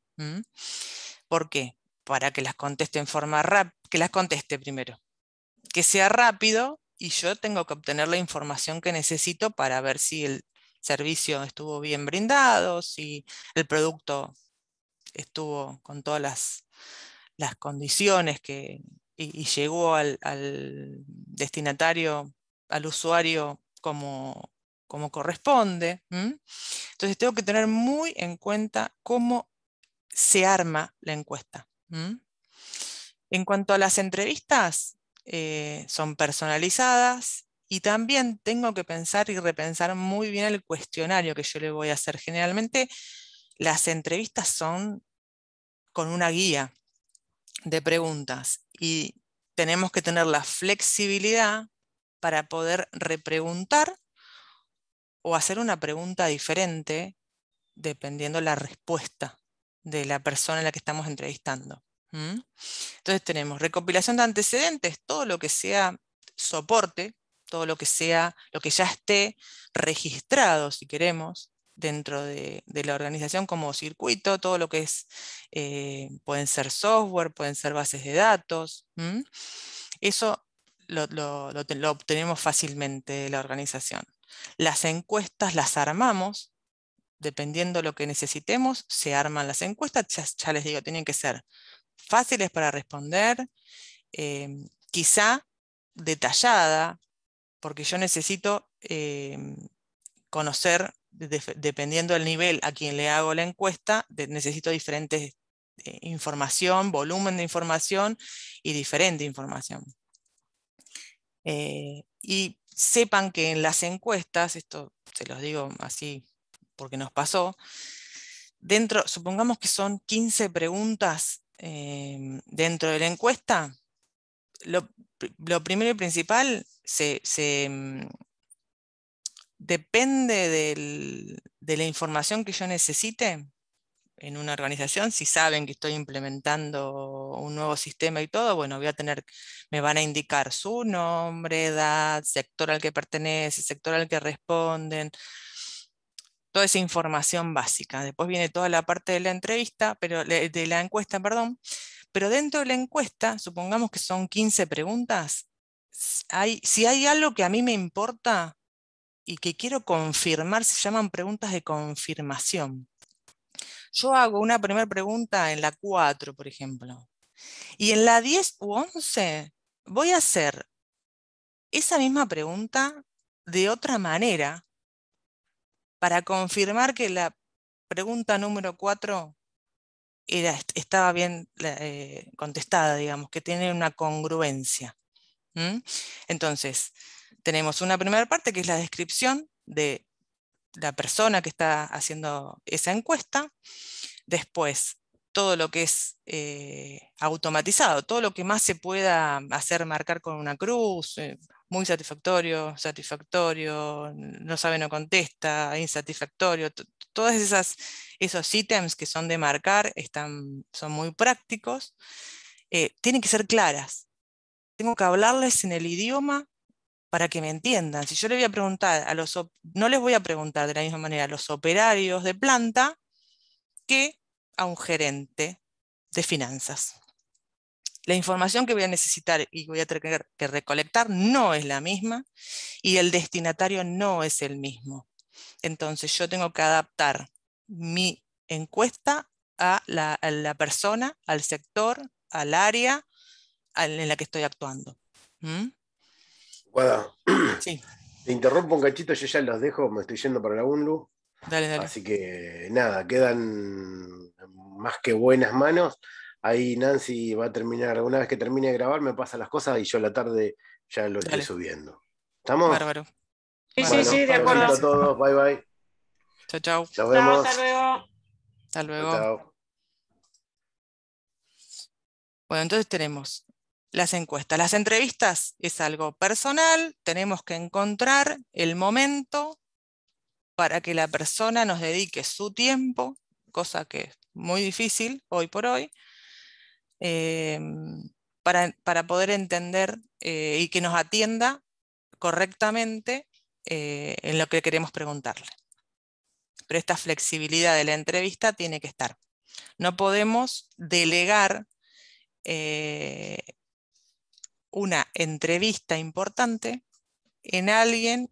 ¿Por qué? Para que las conteste en forma que las conteste primero. Que sea rápido y yo tengo que obtener la información que necesito para ver si el servicio estuvo bien brindado, si el producto estuvo con todas las, las condiciones que, y, llegó al, destinatario, al usuario como, corresponde. Entonces tengo que tener muy en cuenta cómo se arma la encuesta. En cuanto a las entrevistas, eh, son personalizadas y también tengo que pensar y repensar muy bien el cuestionario que yo le voy a hacer. Generalmente las entrevistas son con una guía de preguntas y tenemos que tener la flexibilidad para poder repreguntar o hacer una pregunta diferente dependiendo la respuesta de la persona a la que estamos entrevistando. Entonces tenemos recopilación de antecedentes, todo lo que sea soporte, todo lo que sea, lo que ya esté registrado, si queremos, dentro de, la organización como circuito, todo lo que es, eh, pueden ser software, pueden ser bases de datos. Eso lo, obtenemos fácilmente de la organización. Las encuestas las armamos, dependiendo lo que necesitemos, se arman las encuestas, ya, les digo, tienen que ser fáciles para responder, eh, quizá detallada, porque yo necesito eh, conocer dependiendo del nivel a quien le hago la encuesta, necesito diferentes eh, información, volumen de información y diferente información. Eh, y sepan que en las encuestas, esto se los digo así porque nos pasó, dentro, supongamos que son 15 preguntas em, dentro de la encuesta, lo, primero y principal se, em, depende de la información que yo necesite en una organización, si saben que estoy implementando un nuevo sistema y todo, bueno, voy a tener, me van a indicar su nombre, edad, sector al que pertenece, sector al que responden, toda esa información básica. Después viene toda la parte de la entrevista, pero de la encuesta, perdón, pero dentro de la encuesta, supongamos que son 15 preguntas, si hay algo que a mí me importa, y que quiero confirmar, se llaman preguntas de confirmación. Yo hago una primera pregunta en la 4, por ejemplo, y en la 10 u 11 voy a hacer esa misma pregunta de otra manera para confirmar que la pregunta número 4 era, estaba bien eh, contestada, digamos, que tiene una congruencia. Entonces, tenemos una primera parte que es la descripción de la persona que está haciendo esa encuesta. Después, todo lo que es eh, automatizado, todo lo que más se pueda hacer marcar con una cruz, eh, muy satisfactorio, satisfactorio, no sabe, no contesta, insatisfactorio, todos esos ítems que son de marcar están, son muy prácticos, eh, tienen que ser claras. Tengo que hablarles en el idioma para que me entiendan. Si yo le voy a preguntar a los, no les voy a preguntar de la misma manera a los operarios de planta que a un gerente de finanzas. La información que voy a necesitar y voy a tener que recolectar no es la misma y el destinatario no es el mismo. Entonces yo tengo que adaptar mi encuesta a la, persona, al sector, al área en la que estoy actuando. ¿Mm? Guada, te interrumpo un cachito, yo ya los dejo, me estoy yendo para la UNLU. Dale, dale. Así que nada, quedan más que buenas manos. Ahí Nancy va a terminar, una vez que termine de grabar, me pasa las cosas y yo la tarde ya lo estoy subiendo. ¿Estamos? Bárbaro. Sí, sí, sí, de acuerdo. a todos, bye bye. Hasta luego. Hasta luego. Bueno, entonces tenemos las encuestas. Las entrevistas es algo personal, tenemos que encontrar el momento para que la persona nos dedique su tiempo, cosa que es muy difícil hoy por hoy, em, para, poder entender eh, y que nos atienda correctamente eh, en lo que queremos preguntarle. Pero esta flexibilidad de la entrevista tiene que estar. No podemos delegar eh, una entrevista importante en alguien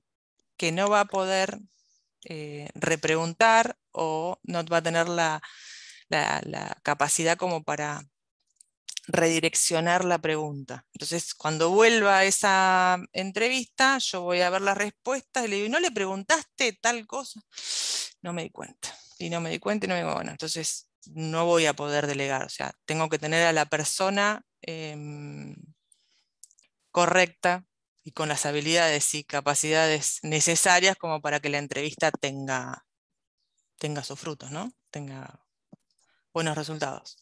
que no va a poder eh, repreguntar o no va a tener la, capacidad como para redireccionar la pregunta. Entonces, cuando vuelva a esa entrevista, yo voy a ver las respuestas y le digo, ¿no le preguntaste tal cosa? No me di cuenta. Y no me di cuenta y no me digo, bueno, entonces no voy a poder delegar. O sea, tengo que tener a la persona em, correcta y con las habilidades y capacidades necesarias como para que la entrevista tenga, tenga sus frutos, ¿no? tenga buenos resultados.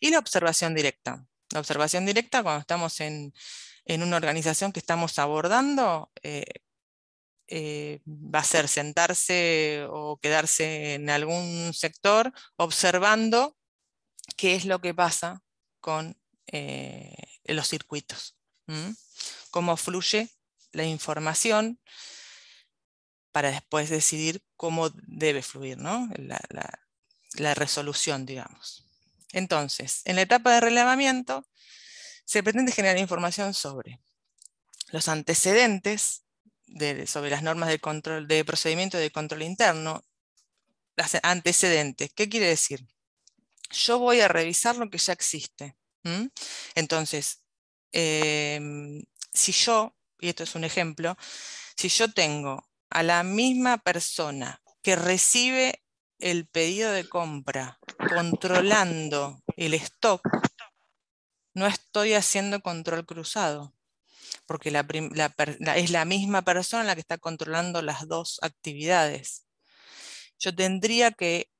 Y la observación directa. La observación directa cuando estamos en, una organización que estamos abordando eh, eh, va a ser sentarse o quedarse en algún sector observando qué es lo que pasa con eh, los circuitos. Cómo fluye la información para después decidir cómo debe fluir la, resolución, digamos. Entonces, en la etapa de relevamiento se pretende generar información sobre los antecedentes sobre las normas de, control, de procedimiento de control interno, las antecedentes. ¿Qué quiere decir? Yo voy a revisar lo que ya existe. Entonces, Em, si yo, y esto es un ejemplo, si yo tengo a la misma persona que recibe el pedido de compra controlando el stock, no estoy haciendo control cruzado, porque es la misma persona la que está controlando las dos actividades. Yo tendría que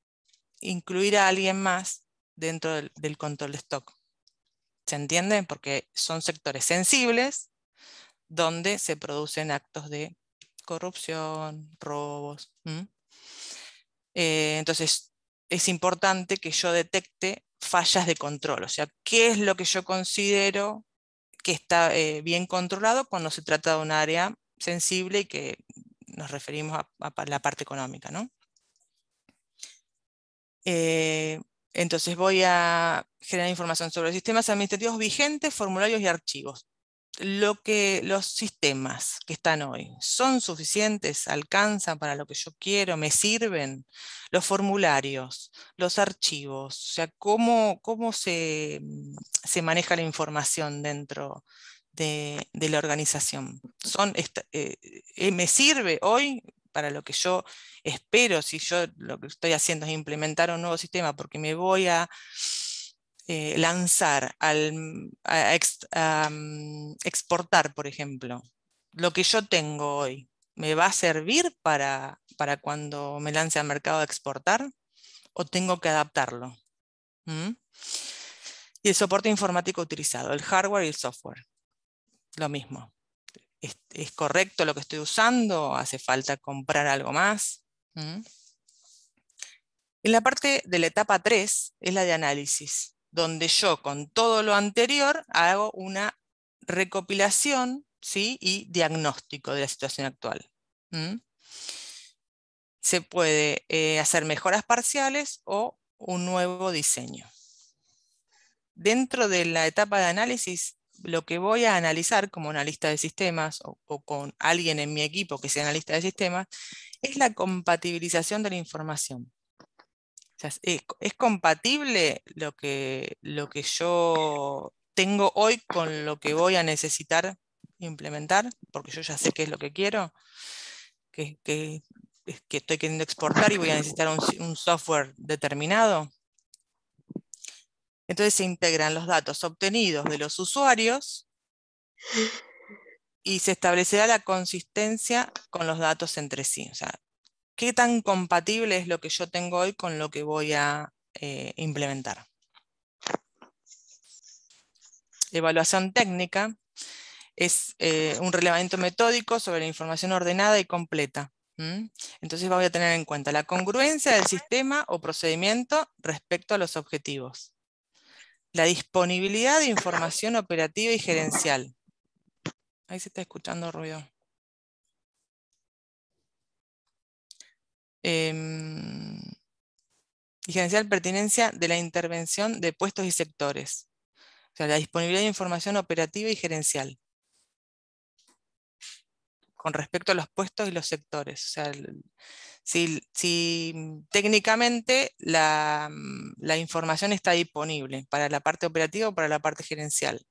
incluir a alguien más dentro del, control stock. ¿Se entiende? Porque son sectores sensibles donde se producen actos de corrupción, robos. Eh, entonces, es importante que yo detecte fallas de control, o sea, qué es lo que yo considero que está eh, bien controlado cuando se trata de un área sensible y que nos referimos a, la parte económica. ¿no? Eh, entonces voy a generar información sobre sistemas administrativos vigentes, formularios y archivos. Lo que los sistemas que están hoy son suficientes, alcanzan para lo que yo quiero, me sirven, los formularios, los archivos, o sea, cómo, se, maneja la información dentro de, la organización. Son, eh, eh, ¿Me sirve hoy? para lo que yo espero, si yo lo que estoy haciendo es implementar un nuevo sistema porque me voy a eh, lanzar, al, a, mm, exportar, por ejemplo, lo que yo tengo hoy, ¿me va a servir para, cuando me lance al mercado a exportar? ¿O tengo que adaptarlo? ¿Mm? Y el soporte informático utilizado, el hardware y el software. Lo mismo. ¿Es, correcto lo que estoy usando? ¿Hace falta comprar algo más? En la parte de la etapa 3 es la de análisis, donde yo con todo lo anterior hago una recopilación ¿sí? y diagnóstico de la situación actual. Se puede eh, hacer mejoras parciales o un nuevo diseño. Dentro de la etapa de análisis lo que voy a analizar como analista de sistemas o, con alguien en mi equipo que sea analista de sistemas es la compatibilización de la información. Eh, es, compatible lo que, lo que yo tengo hoy con lo que voy a necesitar implementar, porque yo ya sé qué es lo que quiero, que, estoy queriendo exportar y voy a necesitar un software determinado entonces se integran los datos obtenidos de los usuarios y se establecerá la consistencia con los datos entre sí. O sea, qué tan compatible es lo que yo tengo hoy con lo que voy a eh, implementar. Evaluación técnica es eh, un relevamiento metódico sobre la información ordenada y completa. Entonces voy a tener en cuenta la congruencia del sistema o procedimiento respecto a los objetivos la disponibilidad de información operativa y gerencial. Ahí se está escuchando ruido. Em, y gerencial pertinencia de la intervención de puestos y sectores. O sea, la disponibilidad de información operativa y gerencial con respecto a los puestos y los sectores. O sea, si, mm, técnicamente mm, la, información está disponible para la parte operativa o para la parte gerencial.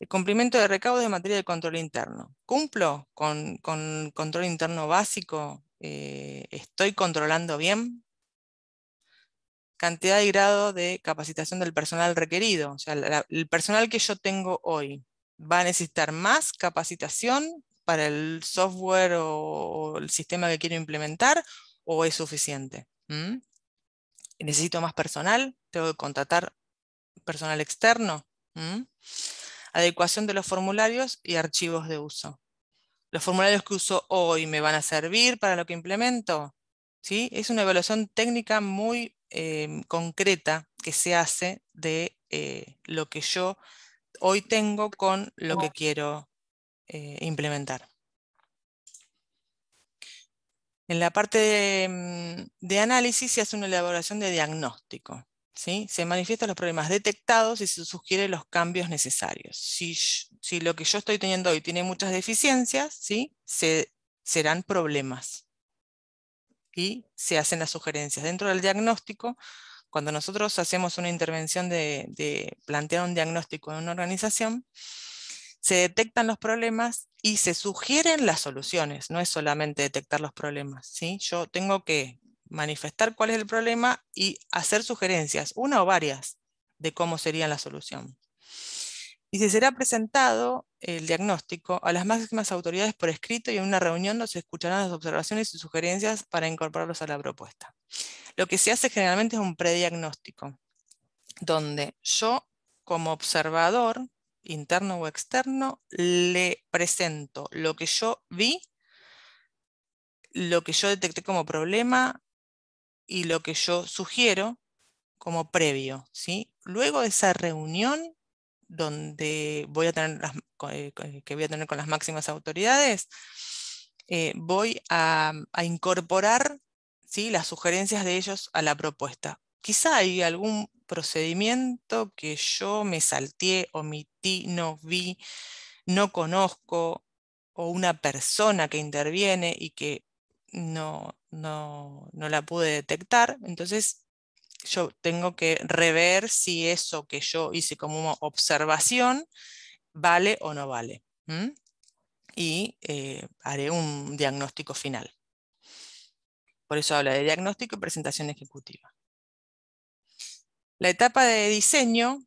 El cumplimiento de recaudo de materia de control interno. ¿Cumplo con, control interno básico? Eh, ¿Estoy controlando bien? Cantidad y grado de capacitación del personal requerido. O sea, el personal que yo tengo hoy, va a necesitar más capacitación para el software o, el sistema que quiero implementar o es suficiente. Necesito más personal, tengo que contratar personal externo. Adecuación de los formularios y archivos de uso. Los formularios que uso hoy me van a servir para lo que implemento. ¿Sí? Es una evaluación técnica muy eh, concreta que se hace de eh, lo que yo hoy tengo con lo que quiero eh, implementar. En la parte mm, de, análisis se hace una elaboración de diagnóstico. ¿sí? Se manifiestan los problemas detectados y se sugieren los cambios necesarios. Si, lo que yo estoy teniendo hoy tiene muchas deficiencias, ¿sí? se, serán problemas. Y se hacen las sugerencias. Dentro del diagnóstico cuando nosotros hacemos una intervención de, plantear un diagnóstico en una organización, se detectan los problemas y se sugieren las soluciones, no es solamente detectar los problemas. ¿sí? Yo tengo que manifestar cuál es el problema y hacer sugerencias, una o varias, de cómo sería la solución. Y se será presentado el diagnóstico a las máximas autoridades por escrito y en una reunión se escucharán las observaciones y sugerencias para incorporarlos a la propuesta. Lo que se hace generalmente es un prediagnóstico, donde yo como observador, interno o externo, le presento lo que yo vi, lo que yo detecté como problema y lo que yo sugiero como previo. ¿sí? Luego de esa reunión donde voy a tener eh, eh, que voy a tener con las máximas autoridades, eh, voy a incorporar las sugerencias de ellos a la propuesta. Quizá hay algún procedimiento que yo me salté, omití, no vi, no conozco, o una persona que interviene y que no, no, la pude detectar. Entonces, yo tengo que rever si eso que yo hice como observación vale o no vale. Y eh, haré un diagnóstico final. Por eso habla de diagnóstico y presentación ejecutiva. La etapa de diseño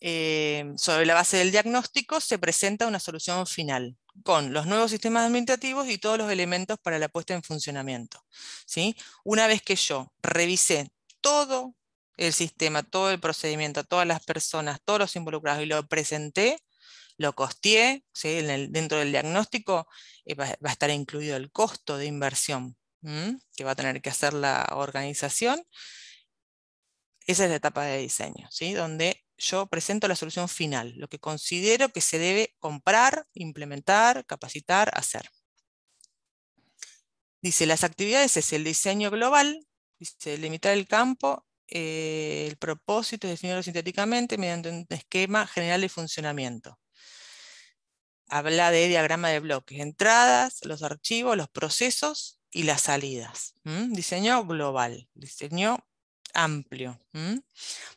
eh, sobre la base del diagnóstico se presenta una solución final con los nuevos sistemas administrativos y todos los elementos para la puesta en funcionamiento. ¿sí? Una vez que yo revisé todo el sistema, todo el procedimiento, todas las personas, todos los involucrados y lo presenté, lo costeé, dentro del diagnóstico eh, va, a estar incluido el costo de inversión que va a tener que hacer la organización. Esa es la etapa de diseño, donde yo presento la solución final, lo que considero que se debe comprar, implementar, capacitar, hacer. Dice, las actividades es el diseño global, dice, limitar el campo, eh, el propósito es definirlo sintéticamente mediante un esquema general de funcionamiento habla de diagrama de bloques, entradas, los archivos, los procesos y las salidas. Diseño global, diseño amplio.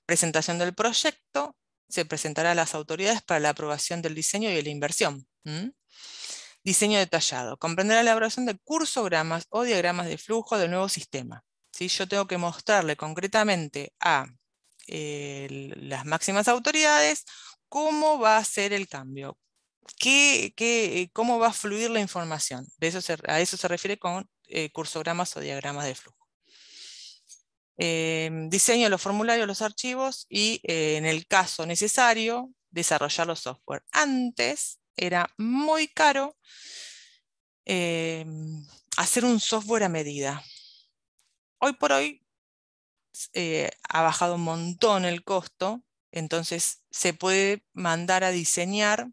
Presentación del proyecto, se presentará a las autoridades para la aprobación del diseño y de la inversión. Diseño detallado, comprenderá la elaboración de cursogramas o diagramas de flujo del nuevo sistema. Yo tengo que mostrarle concretamente a eh, las máximas autoridades cómo va a ser el cambio, eh, cómo va a fluir la información. a eso se refiere con eh, cursogramas o diagramas de flujo. Em, diseño los formularios, los archivos y eh, en el caso necesario desarrollar los software. Antes era muy caro em, hacer un software a medida. Hoy por hoy ha bajado un montón el costo, entonces se puede mandar a diseñar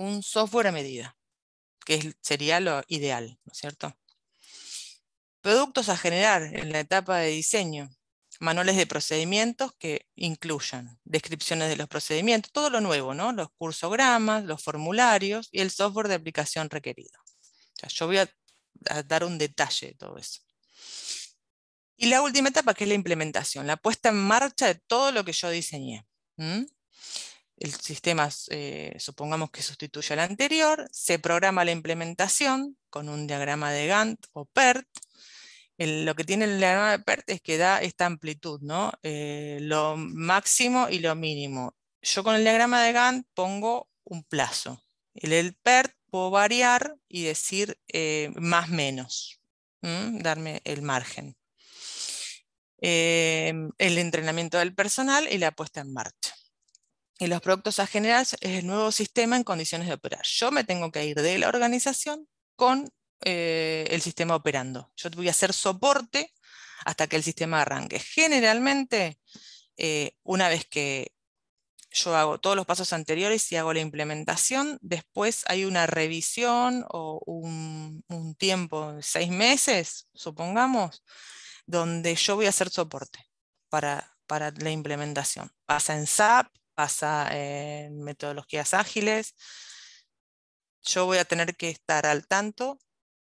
un software a medida, que sería lo ideal, ¿no es cierto? Productos a generar en la etapa de diseño, manuales de procedimientos que incluyan descripciones de los procedimientos, todo lo nuevo, ¿no? Los cursogramas, los formularios y el software de aplicación requerido. yo voy a, dar un detalle de todo eso. Y la última etapa, que es la implementación, la puesta en marcha de todo lo que yo diseñé el sistema, eh, supongamos que sustituye al anterior, se programa la implementación con un diagrama de Gantt o PERT. lo que tiene el diagrama de PERT es que da esta amplitud, eh, lo máximo y lo mínimo. Yo con el diagrama de Gantt pongo un plazo. El, el PERT puedo variar y decir más eh, más menos, darme el margen. Em, el entrenamiento del personal y la puesta en marcha y los productos a generar es el nuevo sistema en condiciones de operar. Yo me tengo que ir de la organización con eh, el sistema operando. Yo voy a hacer soporte hasta que el sistema arranque. Generalmente, eh, una vez que yo hago todos los pasos anteriores y hago la implementación, después hay una revisión o un, un tiempo, seis meses, supongamos, donde yo voy a hacer soporte para, para la implementación. Pasa en SAP, pasa en metodologías ágiles. Yo voy a tener que estar al tanto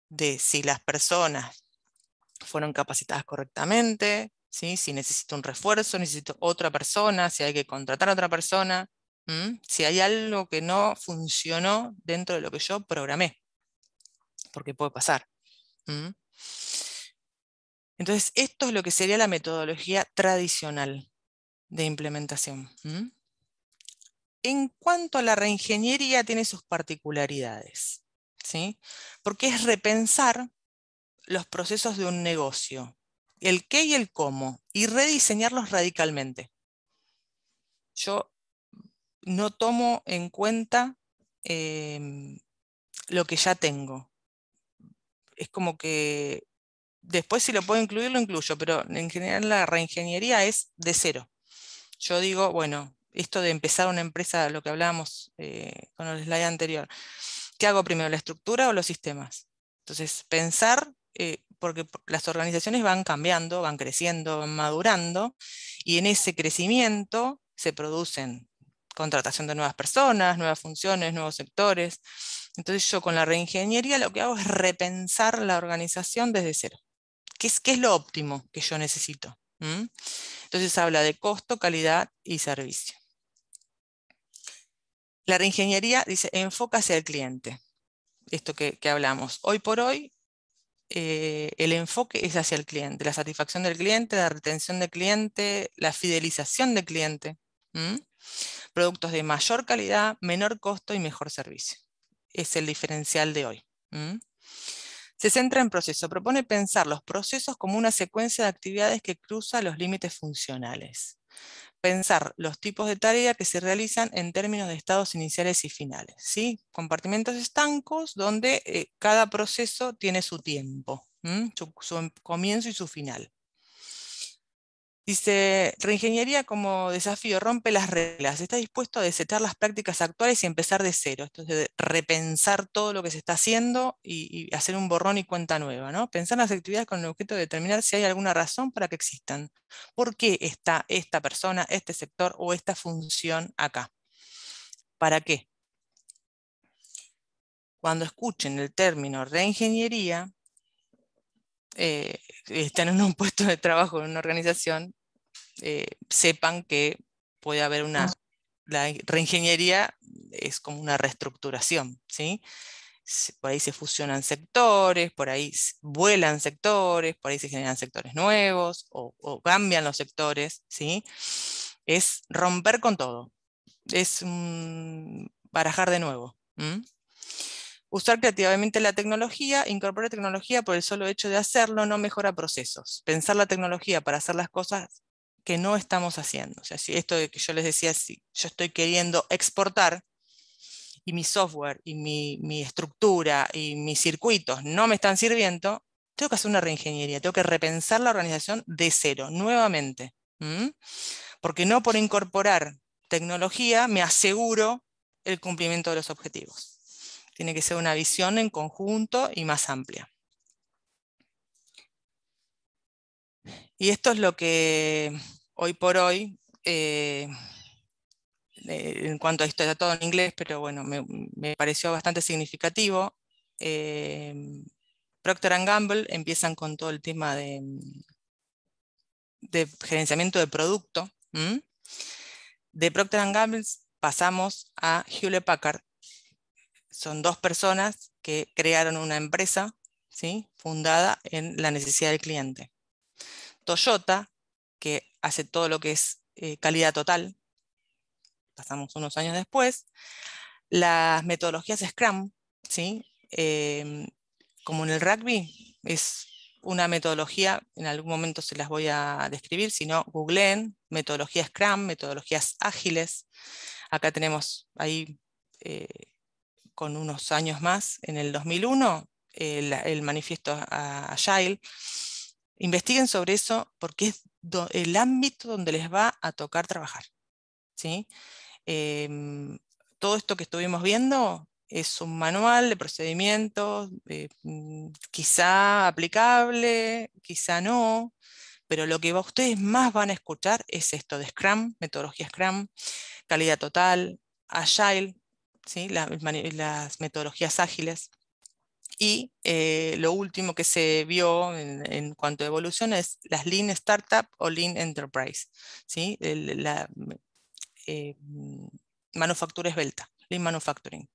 de si las personas fueron capacitadas correctamente, si necesito un refuerzo, necesito otra persona, si hay que contratar a otra persona, si hay algo que no funcionó dentro de lo que yo programé, porque puede pasar. Entonces, esto es lo que sería la metodología tradicional de implementación en cuanto a la reingeniería, tiene sus particularidades, ¿sí? porque es repensar los procesos de un negocio, el qué y el cómo, y rediseñarlos radicalmente. Yo no tomo en cuenta em, lo que ya tengo. Es como que después si lo puedo incluir, lo incluyo, pero en general la reingeniería es de cero. Yo digo, bueno, esto de empezar una empresa, lo que hablábamos eh, con el slide anterior, ¿qué hago primero, la estructura o los sistemas? Entonces, pensar, eh, porque las organizaciones van cambiando, van creciendo, van madurando, y en ese crecimiento se producen contratación de nuevas personas, nuevas funciones, nuevos sectores. Entonces yo con la reingeniería lo que hago es repensar la organización desde cero. ¿Qué es, lo óptimo que yo necesito? ¿Mm? Entonces habla de costo, calidad y servicio. La reingeniería dice, enfoca hacia el cliente. Esto que, hablamos. Hoy por hoy, eh, el enfoque es hacia el cliente, la satisfacción del cliente, la retención del cliente, la fidelización del cliente. Productos de mayor calidad, menor costo y mejor servicio. Es el diferencial de hoy. Se centra en proceso. Propone pensar los procesos como una secuencia de actividades que cruza los límites funcionales pensar los tipos de tarea que se realizan en términos de estados iniciales y finales. ¿sí? Compartimentos estancos donde eh, cada proceso tiene su tiempo, su comienzo y su final. Dice, reingeniería como desafío, rompe las reglas, está dispuesto a desechar las prácticas actuales y empezar de cero. Esto es repensar todo lo que se está haciendo y, hacer un borrón y cuenta nueva, ¿no? Pensar las actividades con el objeto de determinar si hay alguna razón para que existan. ¿Por qué está esta persona, este sector o esta función acá? ¿Para qué? Cuando escuchen el término reingeniería, eh, están en un puesto de trabajo en una organización, eh, sepan que puede haber una... Ah. La reingeniería es como una reestructuración, ¿sí? Por ahí se fusionan sectores, por ahí vuelan sectores, por ahí se generan sectores nuevos o, cambian los sectores, ¿sí? Es romper con todo, es barajar de nuevo. Usar creativamente la tecnología, incorporar tecnología por el solo hecho de hacerlo no mejora procesos. Pensar la tecnología para hacer las cosas que no estamos haciendo. O sea, si esto que yo les decía, si yo estoy queriendo exportar y mi software y mi, estructura y mis circuitos no me están sirviendo, tengo que hacer una reingeniería, tengo que repensar la organización de cero, nuevamente. Porque no por incorporar tecnología me aseguro el cumplimiento de los objetivos. Tiene que ser una visión en conjunto y más amplia. Y esto es lo que hoy por hoy, eh, eh, en cuanto a esto está todo en inglés, pero bueno, me, pareció bastante significativo. Eh, Procter Gamble empiezan con todo el tema de, gerenciamiento de producto. De Procter Gamble pasamos a Hewlett Packard, son dos personas que crearon una empresa ¿sí? fundada en la necesidad del cliente. Toyota, que hace todo lo que es eh, calidad total, pasamos unos años después, las metodologías Scrum, ¿sí? Em, como en el rugby, es una metodología, en algún momento se las voy a describir, si no, googleen, metodologías Scrum, metodologías ágiles. Acá tenemos ahí eh, con unos años más, en el 2001, eh, el, manifiesto Agile. Investiguen sobre eso porque es el ámbito donde les va a tocar trabajar. ¿sí? Em, todo esto que estuvimos viendo es un manual de procedimientos, eh, mm, quizá aplicable, quizá no, pero lo que ustedes más van a escuchar es esto de Scrum, metodología Scrum, calidad total, Agile, las metodologías ágiles. Y eh, lo último que se vio en, cuanto a evolución es las Lean Startup o Lean Enterprise, ¿sí? la eh, manufactura esbelta, Lean Manufacturing.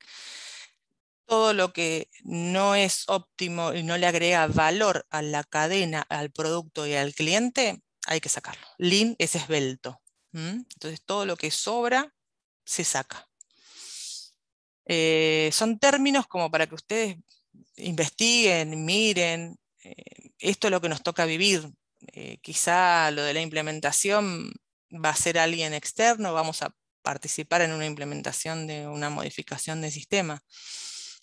Todo lo que no es óptimo y no le agrega valor a la cadena, al producto y al cliente, hay que sacarlo. Lean es esbelto. Entonces todo lo que sobra se saca. Eh, son términos como para que ustedes investiguen, miren, eh, esto es lo que nos toca vivir. Eh, quizá lo de la implementación va a ser alguien externo, vamos a participar en una implementación de una modificación de sistema,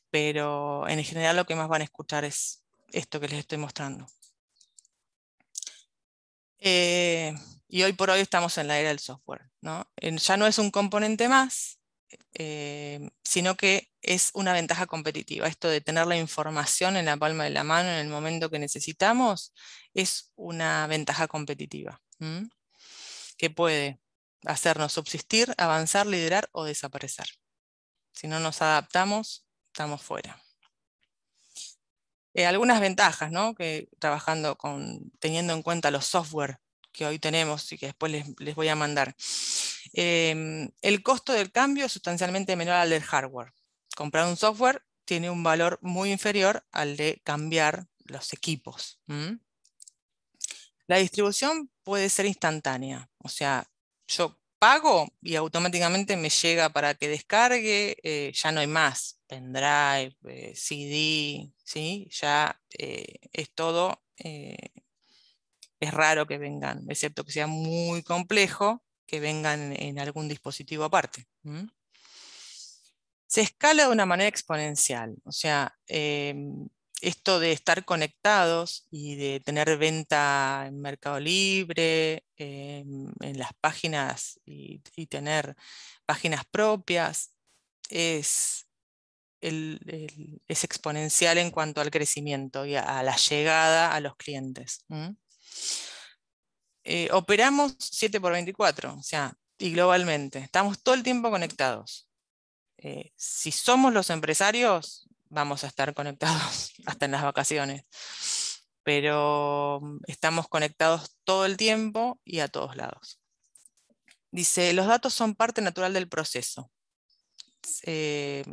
pero en general lo que más van a escuchar es esto que les estoy mostrando. y hoy por hoy estamos en la era del software. ¿no? Ya no es un componente más, eh, sino que es una ventaja competitiva. Esto de tener la información en la palma de la mano en el momento que necesitamos es una ventaja competitiva que puede hacernos subsistir, avanzar, liderar o desaparecer. Si no nos adaptamos, estamos fuera. Eh, algunas ventajas, ¿no? Que trabajando con, teniendo en cuenta los software que hoy tenemos y que después les voy a mandar. Em, el costo del cambio es sustancialmente menor al del hardware. Comprar un software tiene un valor muy inferior al de cambiar los equipos. La distribución puede ser instantánea, o sea, yo pago y automáticamente me llega para que descargue, eh, ya no hay más, pendrive, eh, CD, ¿sí? ya eh, es todo, es raro que vengan, excepto que sea muy complejo, que vengan en algún dispositivo aparte. Se escala de una manera exponencial, o sea, em, esto de estar conectados y de tener venta en Mercado Libre, em, en las páginas y, tener páginas propias, es, es exponencial en cuanto al crecimiento y a, la llegada a los clientes. Eh, operamos 7 por 24, o sea, y globalmente. Estamos todo el tiempo conectados. Eh, si somos los empresarios, vamos a estar conectados hasta en las vacaciones. Pero mm, estamos conectados todo el tiempo y a todos lados. Dice, los datos son parte natural del proceso. Eh,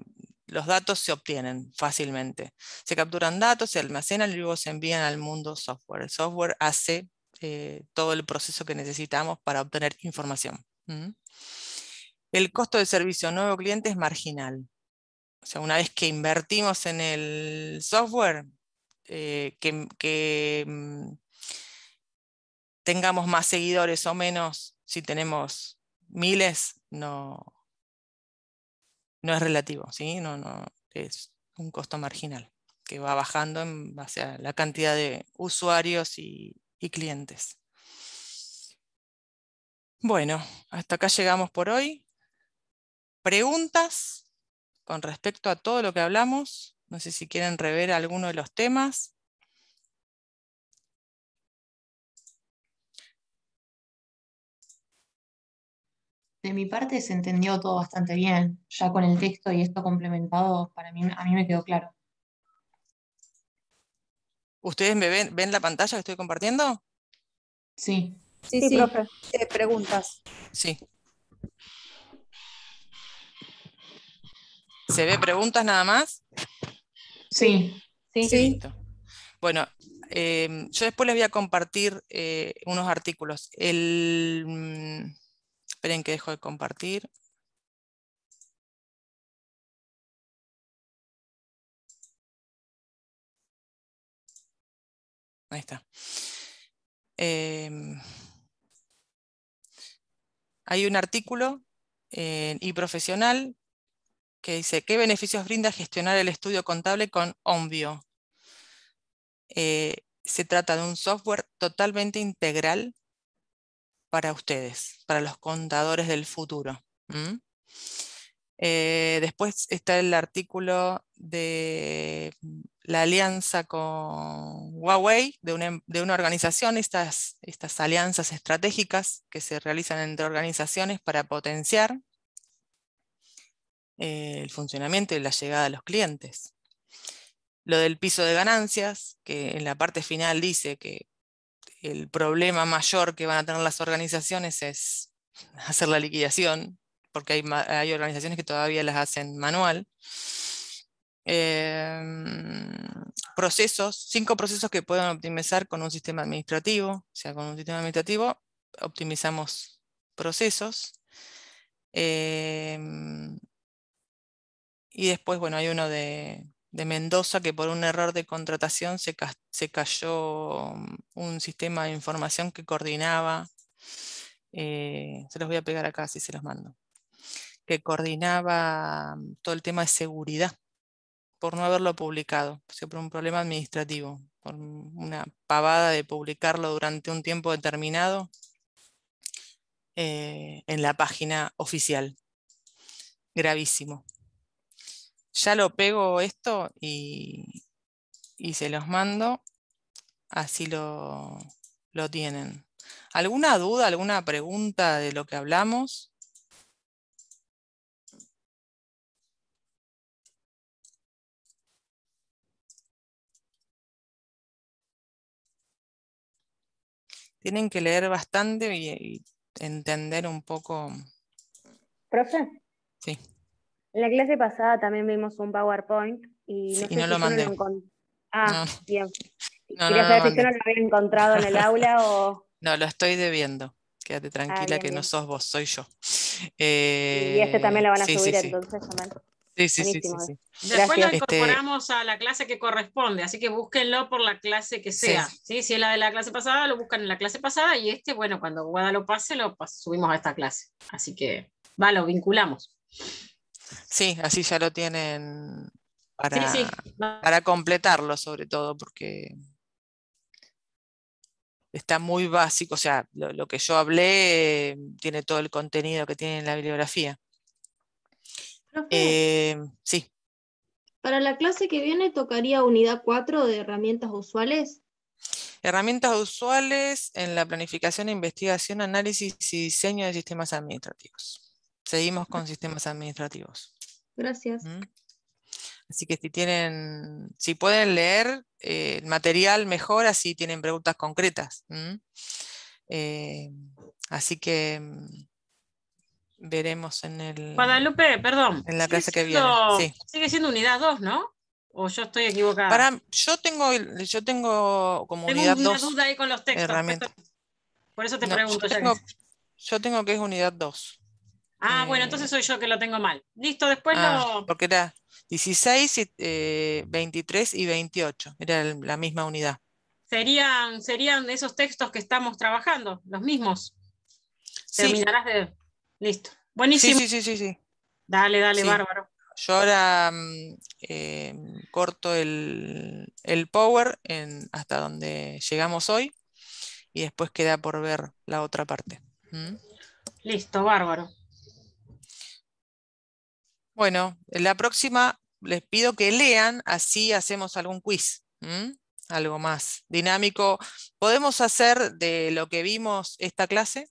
los datos se obtienen fácilmente. Se capturan datos, se almacenan y luego se envían al mundo software. El software hace eh, todo el proceso que necesitamos para obtener información. El costo de servicio nuevo cliente es marginal. O sea, una vez que invertimos en el software, eh, que, mm, tengamos más seguidores o menos, si tenemos miles, no, no es relativo, ¿sí? no, no, es un costo marginal que va bajando en base a la cantidad de usuarios y, y clientes. Bueno, hasta acá llegamos por hoy. Preguntas con respecto a todo lo que hablamos. No sé si quieren rever alguno de los temas. De mi parte se entendió todo bastante bien, ya con el texto y esto complementado, para mí, a mí me quedó claro. ¿Ustedes me ven, ven la pantalla que estoy compartiendo? Sí. Sí, sí, sí. Eh, preguntas. Sí. ¿Se ve preguntas nada más? Sí. Sí. sí. Bueno, em, yo después les voy a compartir eh, unos artículos. El, mm, esperen que dejo de compartir. Ahí está. Em, hay un artículo eh, y profesional que dice, ¿qué beneficios brinda gestionar el estudio contable con Onvio? Eh, se trata de un software totalmente integral para ustedes, para los contadores del futuro. Eh, después está el artículo de la alianza con Huawei, em, de una, organización, estas, estas, alianzas estratégicas que se realizan entre organizaciones para potenciar eh, el funcionamiento y la llegada de los clientes. Lo del piso de ganancias, que en la parte final dice que el problema mayor que van a tener las organizaciones es hacer la liquidación, porque hay, hay organizaciones que todavía las hacen manual. Em, procesos, cinco procesos que pueden optimizar con un sistema administrativo. O sea, con un sistema administrativo optimizamos procesos. Em, y después, bueno, hay uno de, Mendoza que por un error de contratación se, cayó mm, un sistema de información que coordinaba. Eh, se los voy a pegar acá si se los mando que coordinaba mm, todo el tema de seguridad por no haberlo publicado, por un problema administrativo, por una pavada de publicarlo durante un tiempo determinado eh, en la página oficial. Gravísimo. Ya lo pego esto y, se los mando, así lo tienen. ¿Alguna duda, alguna pregunta de lo que hablamos? tienen que leer bastante y, entender un poco. ¿Profe? Sí. En la clase pasada también vimos un PowerPoint y no, lo mandé. ah, bien. quieres decir que no lo había encontrado en el aula o. No, lo estoy debiendo. Quédate ah, tranquila que no sos vos, soy yo. y este también lo van a eh, subir entonces, entonces, Sí, sí, sí, sí, Después lo este incorporamos a la clase que corresponde, así que búsquenlo por la clase que sea. Sí. Si es la de la clase pasada, lo buscan en la clase pasada y este, bueno, cuando Guada lo pase, lo subimos a esta clase. Así que va, lo vinculamos. Sí, así ya lo tienen para, completarlo, sobre todo, porque está muy básico, o sea, lo, que yo hablé eh, tiene todo el contenido que tiene en la bibliografía. Eh, sí. Para la clase que viene tocaría unidad 4 de herramientas usuales. Herramientas usuales en la planificación, investigación, análisis y diseño de sistemas administrativos. Seguimos con ah. sistemas administrativos. Gracias. Así que si tienen, si pueden leer eh, el material mejor, así tienen preguntas concretas. Eh, así que mm, veremos en el. Guadalupe, perdón. En la clase que viene. Sí. Sigue siendo unidad 2, ¿no? O yo estoy equivocada. Para, yo tengo, yo tengo como tengo una duda ahí con los textos. Por eso te pregunto. Yo tengo, que... yo tengo que es unidad 2. Ah, eh, bueno, entonces soy yo que lo tengo mal. Listo, después ah, lo. Porque era 16, 23 y 28. Eh, era la misma unidad. Serían, serían esos textos que estamos trabajando, los mismos. Terminarás de Listo. Buenísimo. Sí, sí, sí, sí. Dale, dale, bárbaro. Yo ahora mm, eh, corto el, power hasta donde llegamos hoy y después queda por ver la otra parte. ¿Mm? Listo, bárbaro. Bueno, la próxima les pido que lean, así hacemos algún quiz, ¿Mm? algo más dinámico. ¿Podemos hacer de lo que vimos esta clase?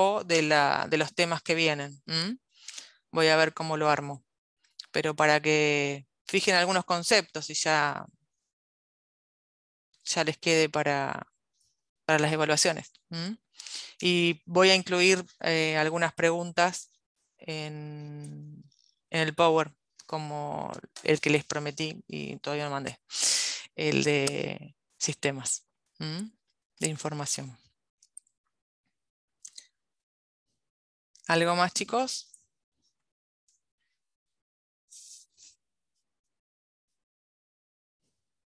o de, la, los temas que vienen. Voy a ver cómo lo armo. Pero para que fijen algunos conceptos y ya, ya les quede para, para las evaluaciones. Y voy a incluir eh, algunas preguntas en, el Power, como el que les prometí y todavía no mandé, el de sistemas de información. ¿Algo más, chicos?